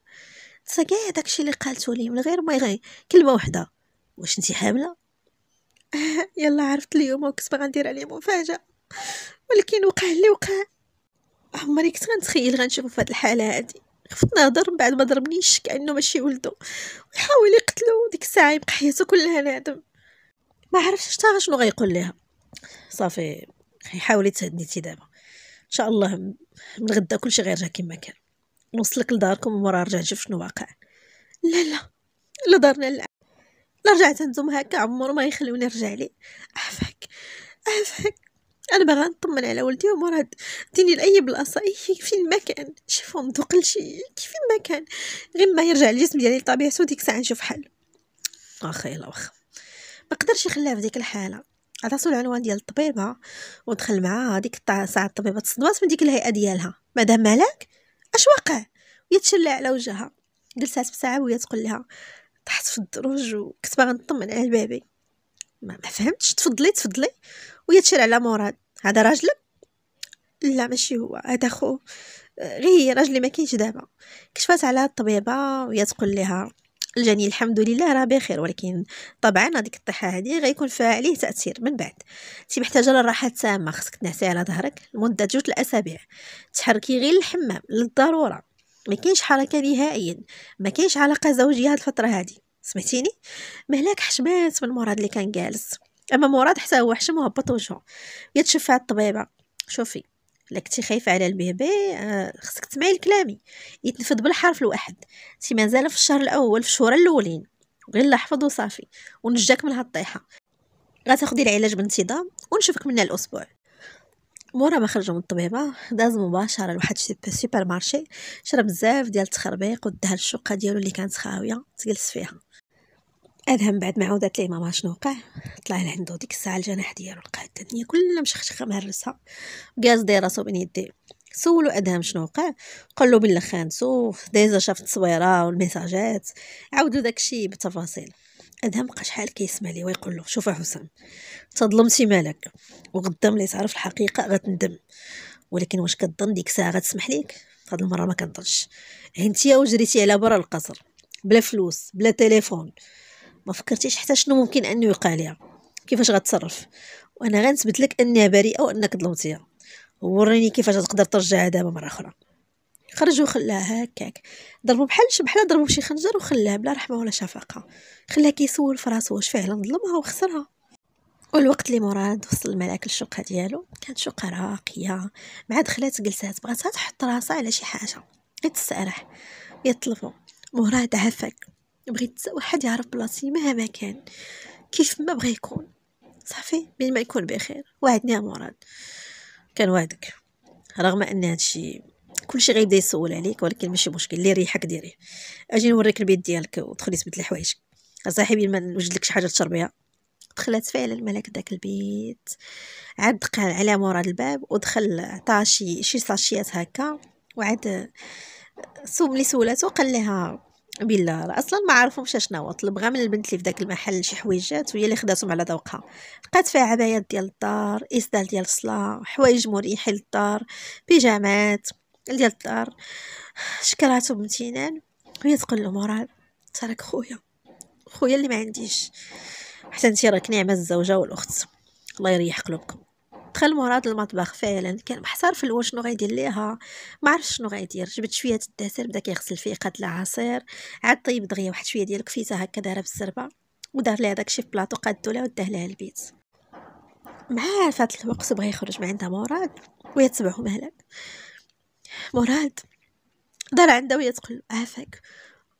تنسى كاع داكشي اللي قالتو لي من غير ما يغي كلمه وحده واش انتي حامله *laughs* يلا عرفت اليوم وكنت باغا ندير عليه مفاجاه ولكن وقع اللي وقع عمري كنت غنتخيل غنشوفو في هاد الحاله هادي خفت نهضر من بعد ما ضربنيش كانه ماشي ولدو ويحاول يقتلو ديك الساعه يبقى حياته كلها نادم ما عرفتش حتى شنو غيقول ليها صافي يحاول يتهدني تي دابا ان شاء الله من غدا كلشي غيرجع كما كان نوصلك لداركم ومورا رجع نشوف شنو واقع لا لا لا دارنا رجعت عندهم هكا عمرو ما يخلوني نرجع ليه عفاك عفاك انا باغا نطمن على ولدي ومراد ديني لاي بلاصه اي فين ما كان شي فندق شي كيف ما كان غير ما يرجع الجسم ديالي لطبيعته ديك الساعه نشوف حل واخا يلا واخا ما قدرش يخليها في ديك الحاله عطاتو العنوان ديال الطبيبه ودخل معاها ديك الساعه الطبيبه تصدمات من ديك الهيئه ديالها مدام مالك اش واقع ويتشلع على وجهها جلسات بساعه وهي تقول لها طحت في الدروج وكنت باغا نطمن على بابي ما, ما فهمتش تفضلي تفضلي وهي تشير على مراد هذا راجلك لا ماشي هو هذا خو آه، غير راجلي ما كاينش دابا كشفات على الطبيبه وهي تقول لها الجني الحمد لله راه بخير ولكن طبعا هذيك الطيحه هذه غيكون فيها عليه تاثير من بعد انت محتاجه للراحه التامه خصك تنعسي على ظهرك لمده جوج الاسابيع تحركي غير الحمام للضروره ما كاينش حركه نهائيا ما كاينش علاقه زوجيه هاد الفتره هادي سمعتيني مهلاك حشمات من مراد اللي كان جالس اما مراد حتى هو حشم وهبط وجهه يتشفع الطبيبه شوفي الا كنتي خايفه على البيبي آه، خصك تسمعي الكلامي يتنفذ بالحرف الواحد انت مازال في الشهر الاول في الشهور الاولين غير الله وصافي ونجاك من هالطيحه غتاخدي العلاج بانتظام ونشوفك من الاسبوع مورا ما خرجوا من الطبيبه داز مباشره لواحد سوبر مارشي شرب بزاف ديال التخربيق ودها للشقه ديالو اللي كانت خاويه تجلس فيها ادهم بعد ما عودت ليه ماما شنو وقع طلع لعندو ديك الساعه الجناح ديالو لقى الدنيا كلها مشخشخه مهرسها كاز داير راسو بين يديه سولو ادهم شنو وقع قال له بلي خانتو شاف التصويره والميساجات عاودوا داكشي بالتفاصيل ادهم بقى شحال كيسمع ليه ويقول له شوف حسام تظلمتي مالك وغدا ملي تعرف الحقيقه غتندم ولكن واش كظن ديك الساعه غتسمح ليك هاد المره ما كنظنش هنتيا وجريتي على برا القصر بلا فلوس بلا تليفون ما فكرتيش حتى شنو ممكن انه يوقع ليها كيفاش غتصرف وانا غنثبت لك انها بريئه وانك ظلمتيها وريني كيفاش تقدر ترجعها دابا مره اخرى خرج وخلاه هكاك ضربو بحال بحال ضربو بشي خنجر وخلاه بلا رحمه ولا شفقه خلاه كيسول فراسو واش فعلا ظلمها وخسرها والوقت اللي مراد وصل الملاك للشقه ديالو كانت شقه راقيه مع دخلات جلسات بغاتها تحط راسها على شي حاجه يتسرح يطلبو مراد عفاك بغيت واحد يعرف بلاصتي مهما كان كيف ما بغى يكون صافي من ما يكون بخير وعدني يا مراد كان وعدك رغم ان هادشي كلشي غيبدا يسول عليك ولكن ماشي مشكل اللي ريحك ديريه اجي نوريك البيت ديالك ودخلي تبدل حوايجك صاحبي ما نوجد لك شي حاجه تشربيها دخلت فعلا الملك داك البيت عاد دق على مورا الباب ودخل عطا شي شي ساشيات هكا وعاد صوب لي سولاتو قال لها بالله اصلا ما عارفهمش شنو طلب غير من البنت اللي في داك المحل شي حويجات وهي اللي خداتهم على ذوقها لقات فيها عبايات ديال الدار اسدال ديال الصلاه حوايج مريحه للدار بيجامات ديال الدار شكراتو بامتنان وهي تقول له مراد تراك خويا خويا اللي ما عنديش حتى انت راك نعمه الزوجه والاخت الله يريح قلوبكم دخل مراد المطبخ فعلا كان محتار في الوا شنو غيدير ليها ما عرفش شنو غيدير جبد شويه الدسر بدا كيغسل فيه قد العصير عاد طيب دغيا واحد شويه ديال الكفيته هكا دارها بالزربه ودار ليها داكشي في بلاطو قادو لها وداه لها البيت مع فات الوقت بغى يخرج مع عندها مراد ويتبعهم هلاك مراد دار عندها وهي تقول عافاك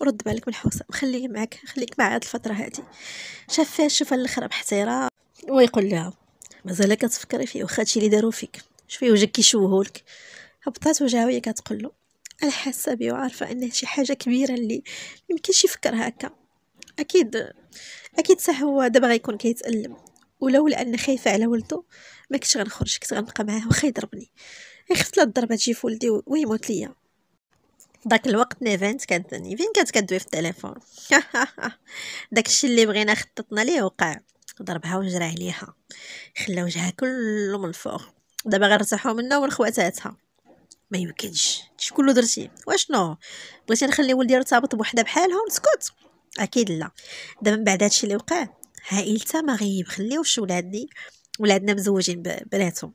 رد بالك من الحوسه مخليه معك خليك مع هاد الفتره هادي شاف فيها شوف الاخر بحتيره ويقول لها مازال كتفكري فيه واخا هادشي اللي دارو فيك شوفي وجهك كيشوهولك هبطات وجهها وهي كتقول له انا حاسه بيه وعارفه انه شي حاجه كبيره اللي يمكنش يفكر هكا اكيد اكيد صح هو دابا غيكون كيتالم ولولا ان خايفه على ولدو ما كنتش غنخرج كنت غنبقى معاه وخا يضربني خفت لا الضربه تجي في ولدي ويموت ليا داك الوقت نيفنت كانت نيفين كانت كدوي في التليفون *laughs* داكشي اللي بغينا خططنا ليه وقع ضربها وجرى عليها خلا وجهها كله من الفوق دابا غنرتاحو منها ولخواتاتها ما يمكنش شكون اللي درتي واشنو بغيتي نخلي ولدي يرتبط بوحده بحالها ونسكت اكيد لا دابا من بعد هادشي اللي وقع عائلتها ما غيبخليوش ولادي ولادنا مزوجين بناتهم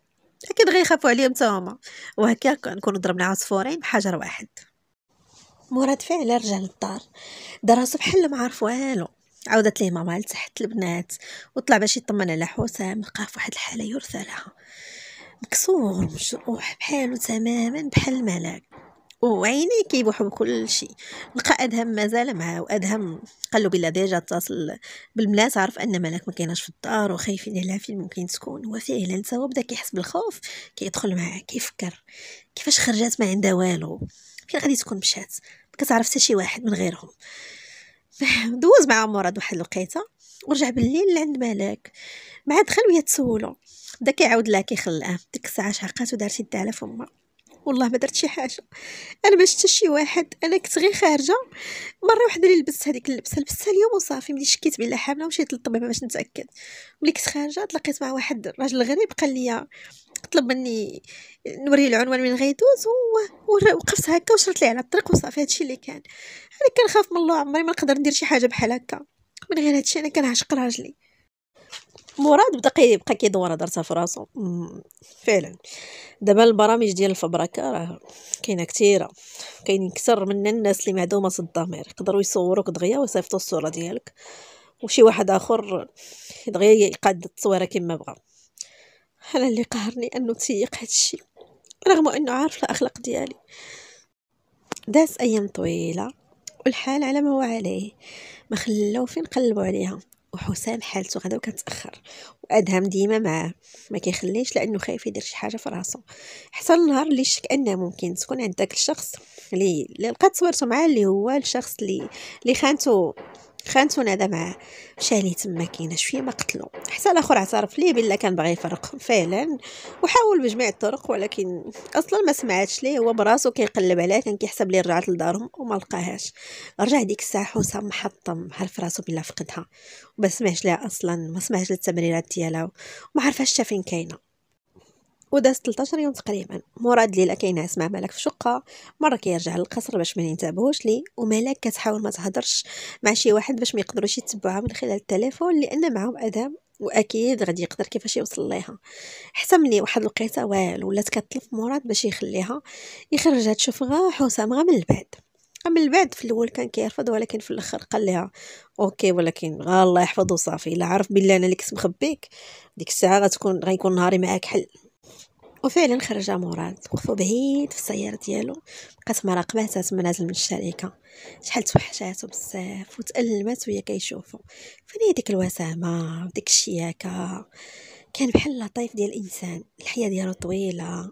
اكيد غيخافوا عليهم حتى هما وهكا كنكونوا ضربنا عصفورين بحجر واحد مراد فعلا رجع للدار راسو بحال ما عرف والو عاودت ليه ماما لتحت البنات وطلع باش يطمن على حسام لقاه في واحد الحاله يرثى لها مكسور مجروح بحالو تماما بحال الملاك وعيني كيبوحوا كل شيء لقى ادهم مازال معاه وادهم قال له بلا ديجا اتصل بالملاس عرف ان ملاك ما كايناش في الدار وخايفين عليها فين ممكن تكون هو فعلا توا بدا كيحس بالخوف كيدخل معاه كيفكر كيفاش خرجات ما عندها والو فين غادي تكون مشات ما كتعرف حتى شي واحد من غيرهم *laughs* دوز مع مراد واحد الوقيته ورجع بالليل لعند ملاك مع دخل وهي تسولو بدا كيعاود لها كيخلاه ديك الساعه شعقات ودارت يدها على فمها والله ما درت شي حاجه انا ما شي واحد انا كنت غير خارجه مره واحده اللي لبست هذيك اللبسه لبستها اليوم وصافي ملي شكيت بلي حامله ومشيت للطبيبه باش نتاكد ملي كنت خارجه تلاقيت مع واحد راجل غريب قال لي طلب مني نوري العنوان من غيدوز ووقفت هكا وشرت لي على الطريق وصافي هادشي اللي كان انا كنخاف من الله عمري ما نقدر ندير شي حاجه بحال هكا من غير هادشي انا كنعشق راجلي مراد بدا يبقى كيدور هضرتها في راسو فعلا دابا البرامج ديال الفبركه راه كاينه كثيره كاين كثر من الناس اللي معدومه في الضمير يقدروا يصوروك دغيا ويصيفطوا الصوره ديالك وشي واحد اخر دغيا يقاد التصويره كما بغى انا اللي قهرني انه تيق هادشي رغم انه عارف الاخلاق ديالي داس ايام طويله والحال على ما هو عليه ما خلاو فين قلبوا عليها وحسام حالته غدا وكتاخر وادهم ديما معاه ما كيخليش لانه خايف يدير شي حاجه في راسو حتى النهار اللي شك انه ممكن تكون عند داك الشخص اللي لقات صورته معاه اللي هو الشخص اللي اللي خانته خانتونا دابا مشى ليه تما كاينه شويه ما قتلو حتى الاخر اعترف ليه بلا كان باغي يفرق فعلا وحاول بجميع الطرق ولكن اصلا ما سمعاتش ليه هو براسو كيقلب عليها كان كيحسب لي رجعت لدارهم وما لقاهاش رجع ديك الساعه حوسه محطم عرف راسو بلا فقدها وما سمعش ليها اصلا ما سمعش للتمريرات ديالها وما عرفاش حتى فين كاينه وداز 13 يوم تقريبا مراد الليله كينعس مع ملك في شقه مره كيرجع للقصر باش ما ينتبهوش لي وملك كتحاول ما تهضرش مع شي واحد باش ما يقدروش يتبعوها من خلال التليفون لان معهم ادهم واكيد غادي يقدر كيفاش يوصل ليها حتى ملي واحد الوقيته والو ولات كتطلب مراد باش يخليها يخرجها تشوف غا حسام غا من البعد من بعد في الاول كان كيرفض ولكن في الاخر قال لها اوكي ولكن غا الله يحفظه صافي الا عرف بالله انا اللي كنت مخبيك ديك الساعه غتكون غيكون نهاري معاك حل وفعلا خرج مراد وقفوا بعيد في السيارة ديالو بقات مراقباه منازل من الشركة شحال توحشاتو بزاف وتألمات وهي كيشوفو فين هي ديك الوسامة وديك الشياكة كان بحال لطيف ديال الانسان الحياة ديالو طويلة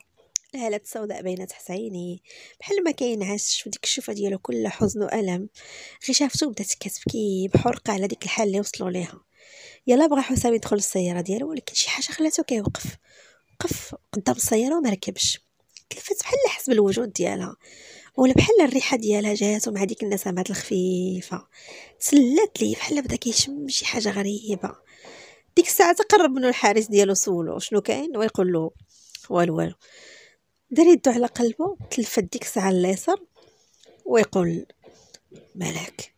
الهالة السوداء بين تحت عيني بحال ما كينعش وديك الشوفة ديالو كلها حزن وألم غي شافتو بدات كتبكي بحرقة على ديك الحالة اللي وصلوا ليها يلا بغا حسام يدخل السيارة ديالو ولكن شي حاجة خلاتو كيوقف وقف قدام السياره وما ركبش كلفت بحال حسب الوجود ديالها ولا بحال الريحه ديالها جات مع ديك النسمات الخفيفه تسلات ليه بحال بدا كيشم شي حاجه غريبه ديك الساعه تقرب منه الحارس ديالو سولو شنو كاين ويقول له والو والو دار يدو على قلبه تلفت ديك الساعه اليسار ويقول ملاك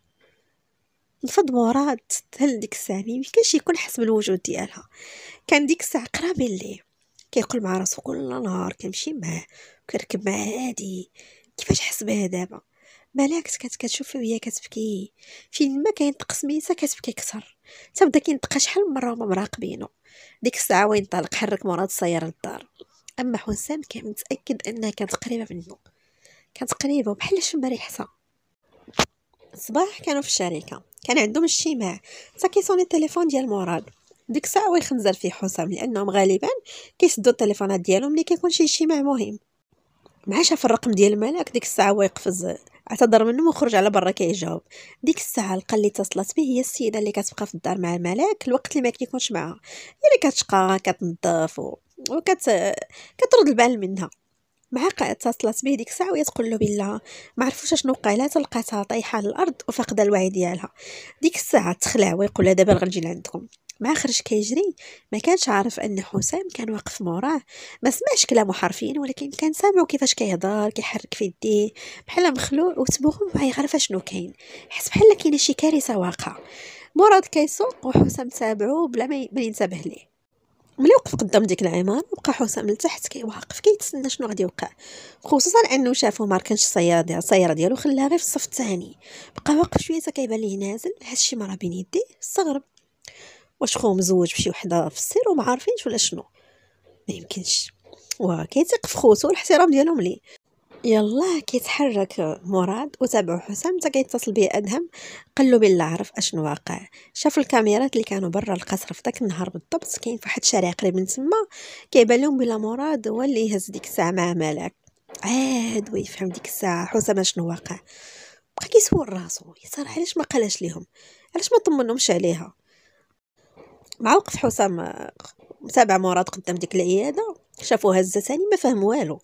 نفض مراد حتى ديك الساعه ميمكنش يعني يكون حسب الوجود ديالها كان ديك الساعه قرابين ليه كيقول مع راسو كل نهار كنمشي معاه كنركب معاه عادي كيفاش حس بها دابا ملاك كانت كتشوف فيا كتبكي فين ما كينطق سميتها كتبكي كثر تا بدا كينطقها شحال من مره وما مراقبينو ديك الساعه وين طالق حرك مراد السياره للدار اما حسام كان متاكد انها كانت قريبه منه كانت قريبه وبحال شي مريحه الصباح كانوا في الشركه كان عندهم اجتماع تا كيصوني التليفون ديال مراد ديك الساعه ويخنزر فيه حسام لانهم غالبا كيسدوا التليفونات ديالهم ملي كيكون شي اجتماع مهم مع شاف الرقم ديال الملاك ديك الساعه ويقفز اعتذر منهم وخرج على برا كيجاوب ديك الساعه القى اللي اتصلت به هي السيده اللي كتبقى في الدار مع الملاك الوقت اللي ما كيكونش معاها هي اللي كتشقى كتنظف و... وكت كترد البال منها مع اتصلت به ديك الساعه وهي تقول له بالله ما عرفوش اشنو وقع لها تلقاتها طايحه للارض وفاقده الوعي ديالها ديك الساعه تخلع ويقول لها دابا غنجي لعندكم ما خرج كيجري ما كانش عارف ان حسام كان واقف موراه ما سمعش كلامه حرفيا ولكن كان سامعو كيفاش كيهضر كيحرك في يديه بحال مخلوع ما وعيعرف اشنو كاين حس بحال كاينه شي كارثه واقعه مراد كيسوق وحسام تابعو بلا ما ينتبه ليه ملي وقف قدام ديك العمارة بقى حسام لتحت كيواقف كيتسنى شنو غادي يوقع خصوصا انه شافو ما ركنش السيارة ديال السيارة ديالو خلاها غير في الصف الثاني بقى واقف شوية حتى كيبان ليه نازل هادشي ما بين يديه استغرب واش خوه مزوج بشي وحده في السير وما عارفينش ولا شنو ما يمكنش وكيثق في خوتو والاحترام ديالهم ليه يلا كيتحرك مراد وتابعو حسام حتى كيتصل بيه ادهم قال له بالله عرف اشنو واقع شاف الكاميرات اللي كانوا برا القصر في داك النهار بالضبط كاين في واحد الشارع قريب من تما كيبان لهم بلا مراد هو اللي يهز ديك الساعه مع ملاك عاد ويفهم ديك الساعه حسام اشنو واقع بقى كيسول راسو صراحه علاش ما قالهاش ليهم علاش ما طمنهمش عليها مع وقف حسام سبع مراد قدام ديك العيادة شافو هزة ثاني ما فهم والو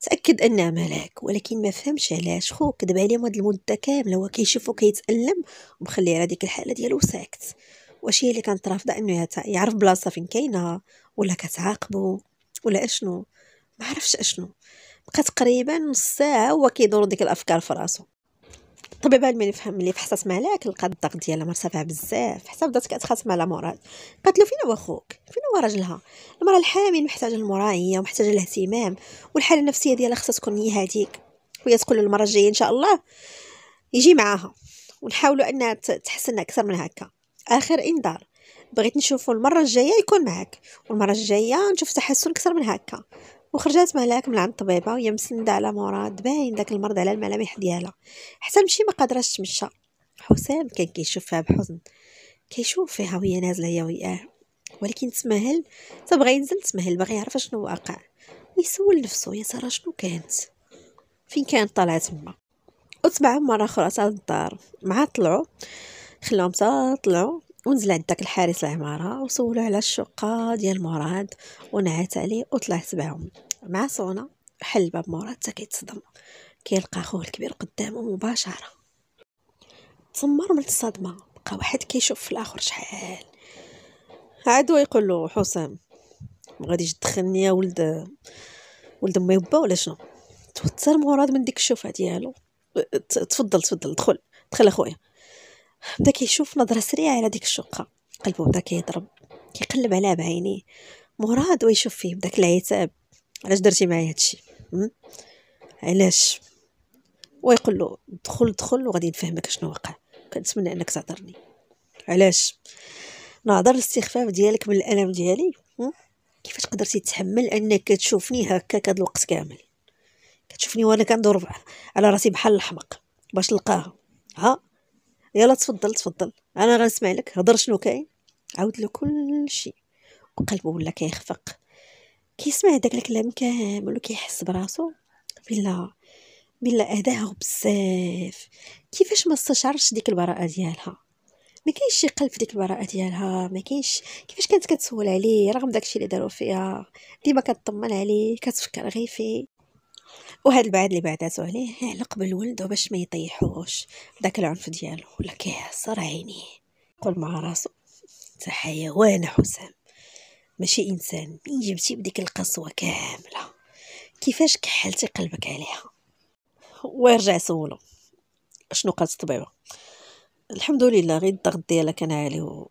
تأكد أنها ملاك ولكن ما فهمش علاش خو كدب عليهم هاد المدة كاملة هو كيشوفو كيتألم ومخليه على ديك الحالة ديالو ساكت واش هي اللي كانت رافضة أنه يعرف بلاصة فين كاينة ولا كتعاقبو ولا أشنو ما عرفش أشنو بقات تقريبا نص ساعة هو كيدور ديك الأفكار في راسو الطبيبه بعد ملي فهم ملي فحصات ملاك لقات الضغط ديالها مرتفع بزاف حتى بدات كتخاصم على مراد قالت له فين هو خوك فين هو راجلها المراه الحامل محتاجه المراعيه ومحتاجه الاهتمام والحاله النفسيه ديالها خصها تكون هي هذيك وهي تقول له المره الجايه ان شاء الله يجي معاها ونحاولوا انها تحسن اكثر من هكا اخر انذار بغيت نشوفه المره الجايه يكون معك والمره الجايه نشوف تحسن اكثر من هكا وخرجات ملاك من عند الطبيبه وهي مسنده على مراد باين داك المرض على الملامح ديالها حتى مشي ما قادراش تمشى حسام كان كيشوفها بحزن كيشوف فيها وهي نازله هي وياه ولكن تمهل تبغى ينزل تمهل باغي يعرف شنو واقع ويسول نفسه يا ترى شنو كانت فين كانت طلعت تما وتبعهم مره اخرى حتى للدار مع طلعوا خلاهم طلعوا ونزل عند داك الحارس العمارة وسولو على الشقة ديال مراد ونعت عليه وطلعت تبعهم مع صونا حل باب مراد تا كيتصدم كيلقى خوه الكبير قدامه مباشرة تسمر من الصدمة بقى واحد كيشوف في الاخر شحال عاد يقول له حسام غاديش تدخلني يا ولد ولد امي وبا ولا شنو توتر مراد من ديك الشوفه ديالو أه، أه، تفضل تفضل دخل دخل اخويا بدا كيشوف نظره سريعه على ديك الشقه قلبه بدا كيضرب كيقلب عليها بعينيه مراد ويشوف فيه بداك العتاب علاش درتي معايا هادشي علاش ويقول له دخل دخل وغادي نفهمك شنو وقع كنتمنى انك تعذرني علاش نعذر الاستخفاف ديالك من الالم ديالي كيفاش قدرتي تتحمل انك كتشوفني هكاك هاد الوقت كامل كتشوفني وانا كندور على راسي بحال الحمق باش نلقاها ها يلا تفضل تفضل انا غنسمع لك هضر شنو كاين عاود له كل شيء وقلبه ولا كيخفق كيسمع داك الكلام كامل وكيحس براسو بلا بلا اداه بزاف كيفاش ما استشعرش ديك البراءه ديالها ما كاينش شي قلب في ديك البراءه ديالها ما كاينش كيفاش كانت كتسول عليه رغم داكشي اللي داروا فيها ديما كتطمن عليه كتفكر غير فيه وهاد البعد اللي بعداتو عليه علق بالولد باش ما يطيحوش داك العنف ديالو ولا كيعصر عينيه قل مع راسو انت حيوان حسام ماشي انسان مين جبتي بديك القسوه كامله كيفاش كحلتي قلبك عليها ويرجع سولو شنو قالت الطبيبه الحمد لله غير الضغط ديالها كان عالي و...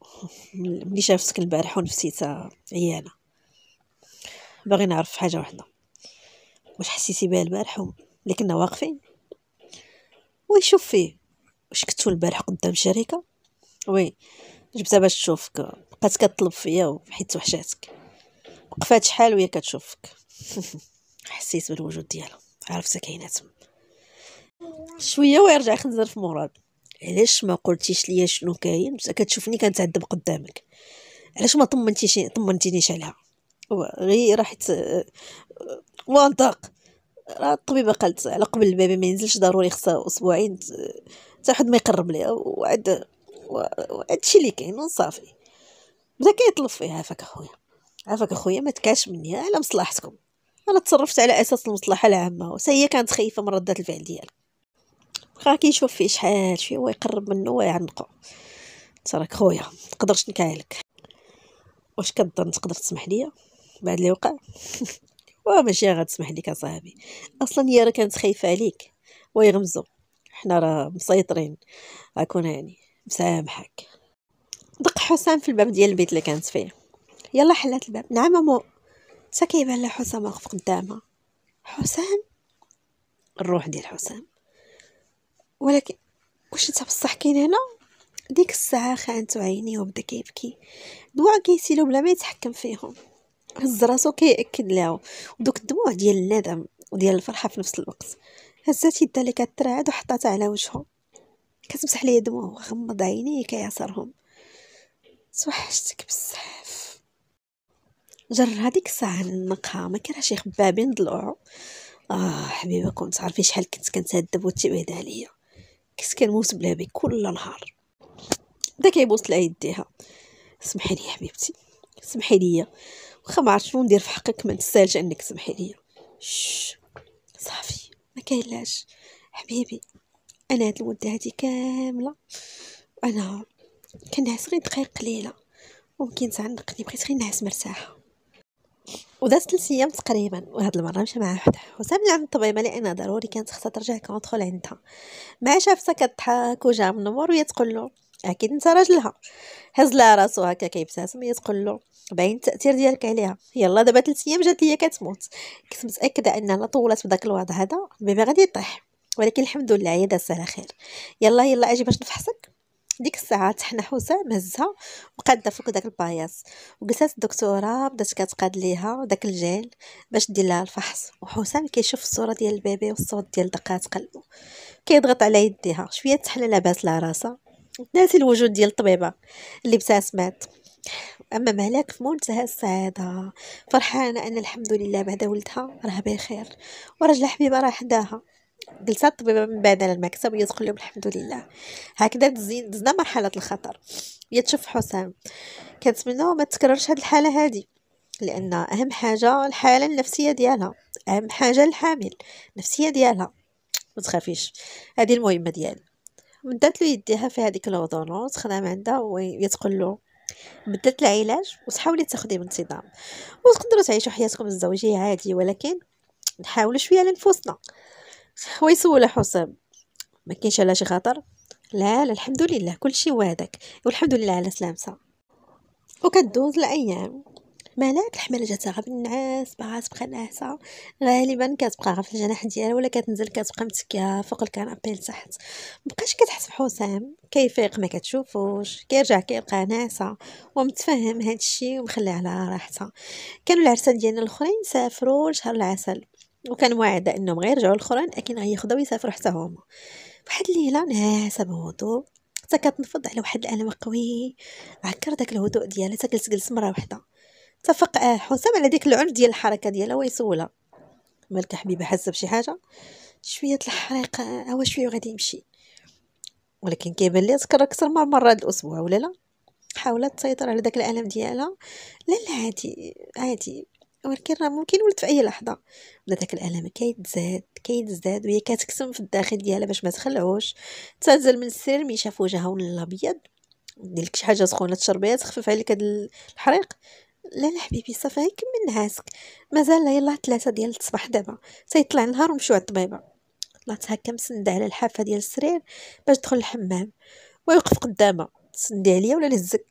ملي شافتك البارح ونفسيتها عيانه باغي نعرف حاجه واحده واش حسيتي بها البارح اللي كنا واقفين ويشوف فيه واش كنتو البارح قدام شركه وي جبتها باش تشوفك بقات كطلب فيا وحيت وحشاتك وقفات شحال وهي كتشوفك *laughs* حسيت بالوجود ديالها عرفتها كاينه تما شويه ويرجع خنزر في مراد علاش ما قلتيش ليا شنو كاين بصح كتشوفني كنتعذب قدامك علاش ما طمنتيش طمنتينيش عليها غير راحت وانطق راه الطبيبه قالت على قبل البيبي ما ينزلش ضروري خصها اسبوعين حتى حد ما يقرب ليها وعاد هادشي اللي كاين وصافي بدا كيطلب فيها عافاك اخويا عافاك اخويا ما تكاش مني على مصلحتكم انا تصرفت على اساس المصلحه العامه وسيه كانت خايفه من ردات الفعل ديالك بقى كيشوف فيه شحال شويه ويقرب منه ويعنقو تراك خويا تقدرش نكايلك واش كنظن تقدر تسمح ليا بعد اللي وقع *laughs* وماشي غتسمح لك اصاحبي اصلا هي راه كانت خايفه عليك ويغمزو حنا راه مسيطرين غكون يعني مسامحك دق حسام في الباب ديال البيت اللي كانت فيه يلا حلات الباب نعم امو تا كيبان لها حسام واقف قدامها حسام الروح ديال حسام ولكن واش انت بصح كاين هنا ديك الساعه خانتو عيني وبدا كيبكي دوا كيسيلو بلا ما يتحكم فيهم هز راسو كيأكد ليها ودوك الدموع ديال الندم وديال الفرحه في نفس الوقت هزات يدها اللي كترعد وحطاتها على وجهه كتمسح ليه دموع وغمض عينيه كيعصرهم توحشتك بزاف جر هذيك الساعه نقها ما كرهش يخبى بين ضلوعه اه حبيبه كنت عارفين شحال كنت كنتهدب وتبعد عليا كنت كنموت بلا بك كل نهار بدا كيبوس لها يديها سمحي لي حبيبتي سمحي لي واخا ما عرفتش شنو ندير في حقك ما تستاهلش انك تسمحي ليا صافي ما كاينلاش حبيبي انا هاد المده هادي كامله انا كنعس غير دقائق قليله ممكن ساعه نقلب بغيت غير نعس مرتاحه ودازت ثلاث ايام تقريبا وهاد المره مشى مع وحدها حسام لعند الطبيبه لان ضروري كانت خصها ترجع كونترول عندها ما شافتها كضحك وجا من النمر وهي تقول له اكيد انت راجلها هز لها راسو هكا كيبتسم هي تقول له باين التاثير ديالك عليها يلا دابا 3 ايام جات ليا كتموت كنت متاكده انها لا طولت بداك الوضع هذا البيبي غادي يطيح ولكن الحمد لله هي دازت على خير يلا يلا اجي باش نفحصك ديك الساعه تحنا حسام هزها وقاد فوق داك الباياس وجلسات الدكتوره بدات كتقاد ليها داك الجيل باش دير لها الفحص وحسام كيشوف الصوره ديال البيبي والصوت ديال دقات قلبه كيضغط على يديها شويه تحنا لاباس لها راسها ناسي الوجود ديال الطبيبه اللي مات اما مالك في منتهى السعاده فرحانه ان الحمد لله بعد ولدها راه بخير ورجل حبيبه راه حداها جلسات الطبيبه من بعد على المكتب ويدخل لهم الحمد لله هكذا تزين دزنا مرحله الخطر يتشوف حسام كنتمنى ما تكررش هاد الحاله هادي لان اهم حاجه الحاله النفسيه ديالها اهم حاجه الحامل النفسيه ديالها ما تخافيش هذه المهمه ديالي مدات له يديها في هذيك الهضونوس خدام عندها ويتقول له بدات العلاج وتحاولي تاخذي بانتظام وتقدروا تعيشوا حياتكم الزوجيه عادي ولكن نحاولوا شويه على نفوسنا هو حسام ما كاينش على شي خاطر لا لا الحمد لله كلشي وهداك والحمد لله على سلامتها وكدوز الايام معنات الحمالة جاتها غا بالنعاس باغا تبقى ناعسة غالبا كتبقى غا في الجناح ديالها ولا كتنزل كتبقى متكية فوق الكنابي لتحت مبقاش كتحس بحسام كيفيق ما كتشوفوش كيرجع كيبقى ناعسة ومتفهم هادشي ومخلي على راحتها كانوا العرسان ديالنا الاخرين سافروا لشهر العسل وكان واعد انهم غير يرجعوا الاخرين لكن غياخذوا ويسافروا حتى هما واحد الليله ناعسه بهدوء حتى كتنفض على واحد الالم قوي عكر داك الهدوء ديالها حتى جلس مره واحده اتفق آه حسام على ديك العنف ديال الحركه ديالها ويسولها مالك حبيبه حاسه بشي حاجه شويه الحريق آه، هو شويه وغادي يمشي ولكن كيبان ليها تكرر اكثر من مره هذا الاسبوع ولا لا حاولت تسيطر على داك الالم ديالها لا لا عادي عادي ولكن راه ممكن ولد في اي لحظه بدا داك الالم كيتزاد كيتزاد وهي كتكتم في الداخل ديالها باش ما تخلعوش تنزل من السرير مي شاف وجهها ابيض ندير لك شي حاجه سخونه تشربيها تخفف عليك هاد الحريق لا لا حبيبي صافي كمل نعاسك مازال يلاه ثلاثة ديال الصباح دابا سيطلع النهار ومشيو عند الطبيبه طلعت هكا مسندة على الحافة ديال السرير باش ندخل الحمام ويوقف قدامها تسندي عليا ولا نهزك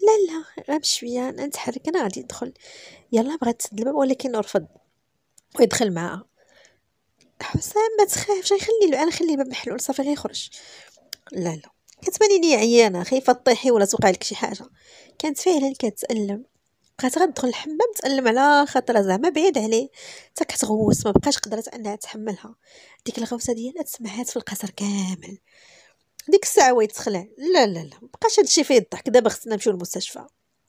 لا لا غير بشويه انا نتحرك انا غادي ندخل يلا بغات تسد الباب ولكن رفض ويدخل معاها حسام ما تخافش غيخلي له انا نخلي الباب محلول صافي غيخرج لا لا كتباني لي عيانه خايفه طيحي ولا توقع لك شي حاجه كانت فعلا كتالم بقات غندخل الحمام تألم على خاطرها زعما بعيد عليه حتى كتغوص ما بقاش قدرت انها تحملها ديك الغوصه ديالها تسمعات في القصر كامل ديك الساعه وهي تخلع لا لا لا مابقاش هادشي فيه الضحك دابا خصنا نمشيو للمستشفى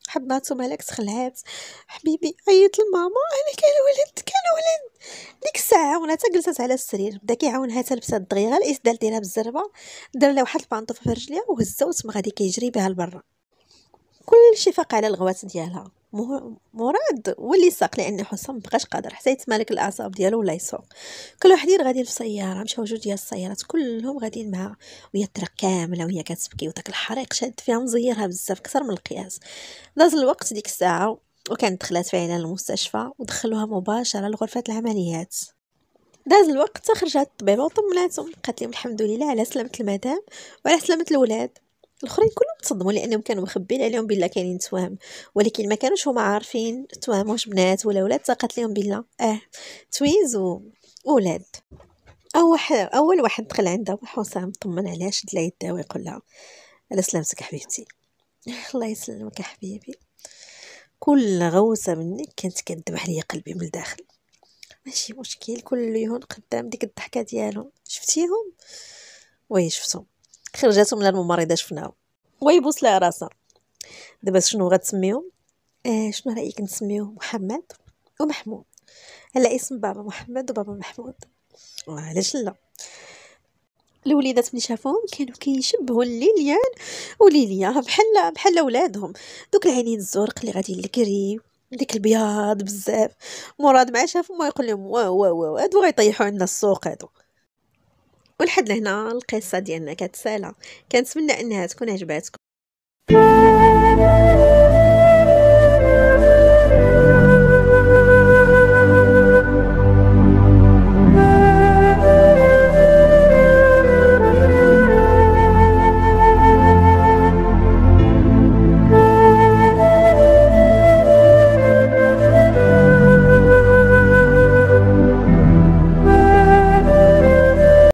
حبات مالك تخلعات حبيبي عيط لماما انا كان ولد كان ولد ديك الساعه وانا جلست على السرير بدا كيعاونها تلبسها الدغيغه الاسدال ديالها بالزربه دار لها واحد البانطوف في رجليها وهزها وتم غادي كيجري بها لبرا كلشي فاق على الغوات ديالها مراد هو اللي ساق لان حسام مبقاش قادر حتى يتمالك الاعصاب ديالو ولا يسوق كل وحدين غاديين في السياره مشاو جوج ديال السيارات كلهم غاديين معاها وهي الطريق كامله وهي كتبكي وداك الحريق شاد فيها مزيرها بزاف كثر من القياس داز الوقت ديك الساعه وكانت دخلات فعلا المستشفى ودخلوها مباشره لغرفه العمليات داز الوقت تخرجت الطبيبه وطمناتهم قالت لهم الحمد لله على سلامه المدام وعلى سلامه الولاد الاخرين كلهم تصدموا لانهم كانوا مخبين عليهم بلا كاينين توام ولكن ما كانوش هما عارفين توام واش بنات ولا ولاد تقات لهم بلا اه تويز وولاد اول اول واحد دخل عندها وحسام طمن عليها شد لها يدها ويقول لها على سلامتك حبيبتي *laughs* الله يسلمك يا حبيبي كل غوسة منك كانت كتذبح ليا قلبي من الداخل ماشي مشكل كل يهون قدام ديك الضحكة ديالهم شفتيهم وي شفتهم خرجاتو من الممرضه شفناهم ويبوس لها راسها دابا شنو غتسميهم آه شنو رايك نسميهم محمد ومحمود هلا اسم بابا محمد وبابا محمود وعلاش لا الوليدات ملي شافوهم كانوا كيشبهوا ليليان وليليا بحال بحال ولادهم دوك العينين الزرق اللي غادي لكري ديك البياض بزاف مراد مع شافهم ما يقول لهم واو واو هادو غيطيحوا عندنا السوق هادو ولحد لهنا القصه ديالنا كتسالى كنتمنى انها تكون عجباتكم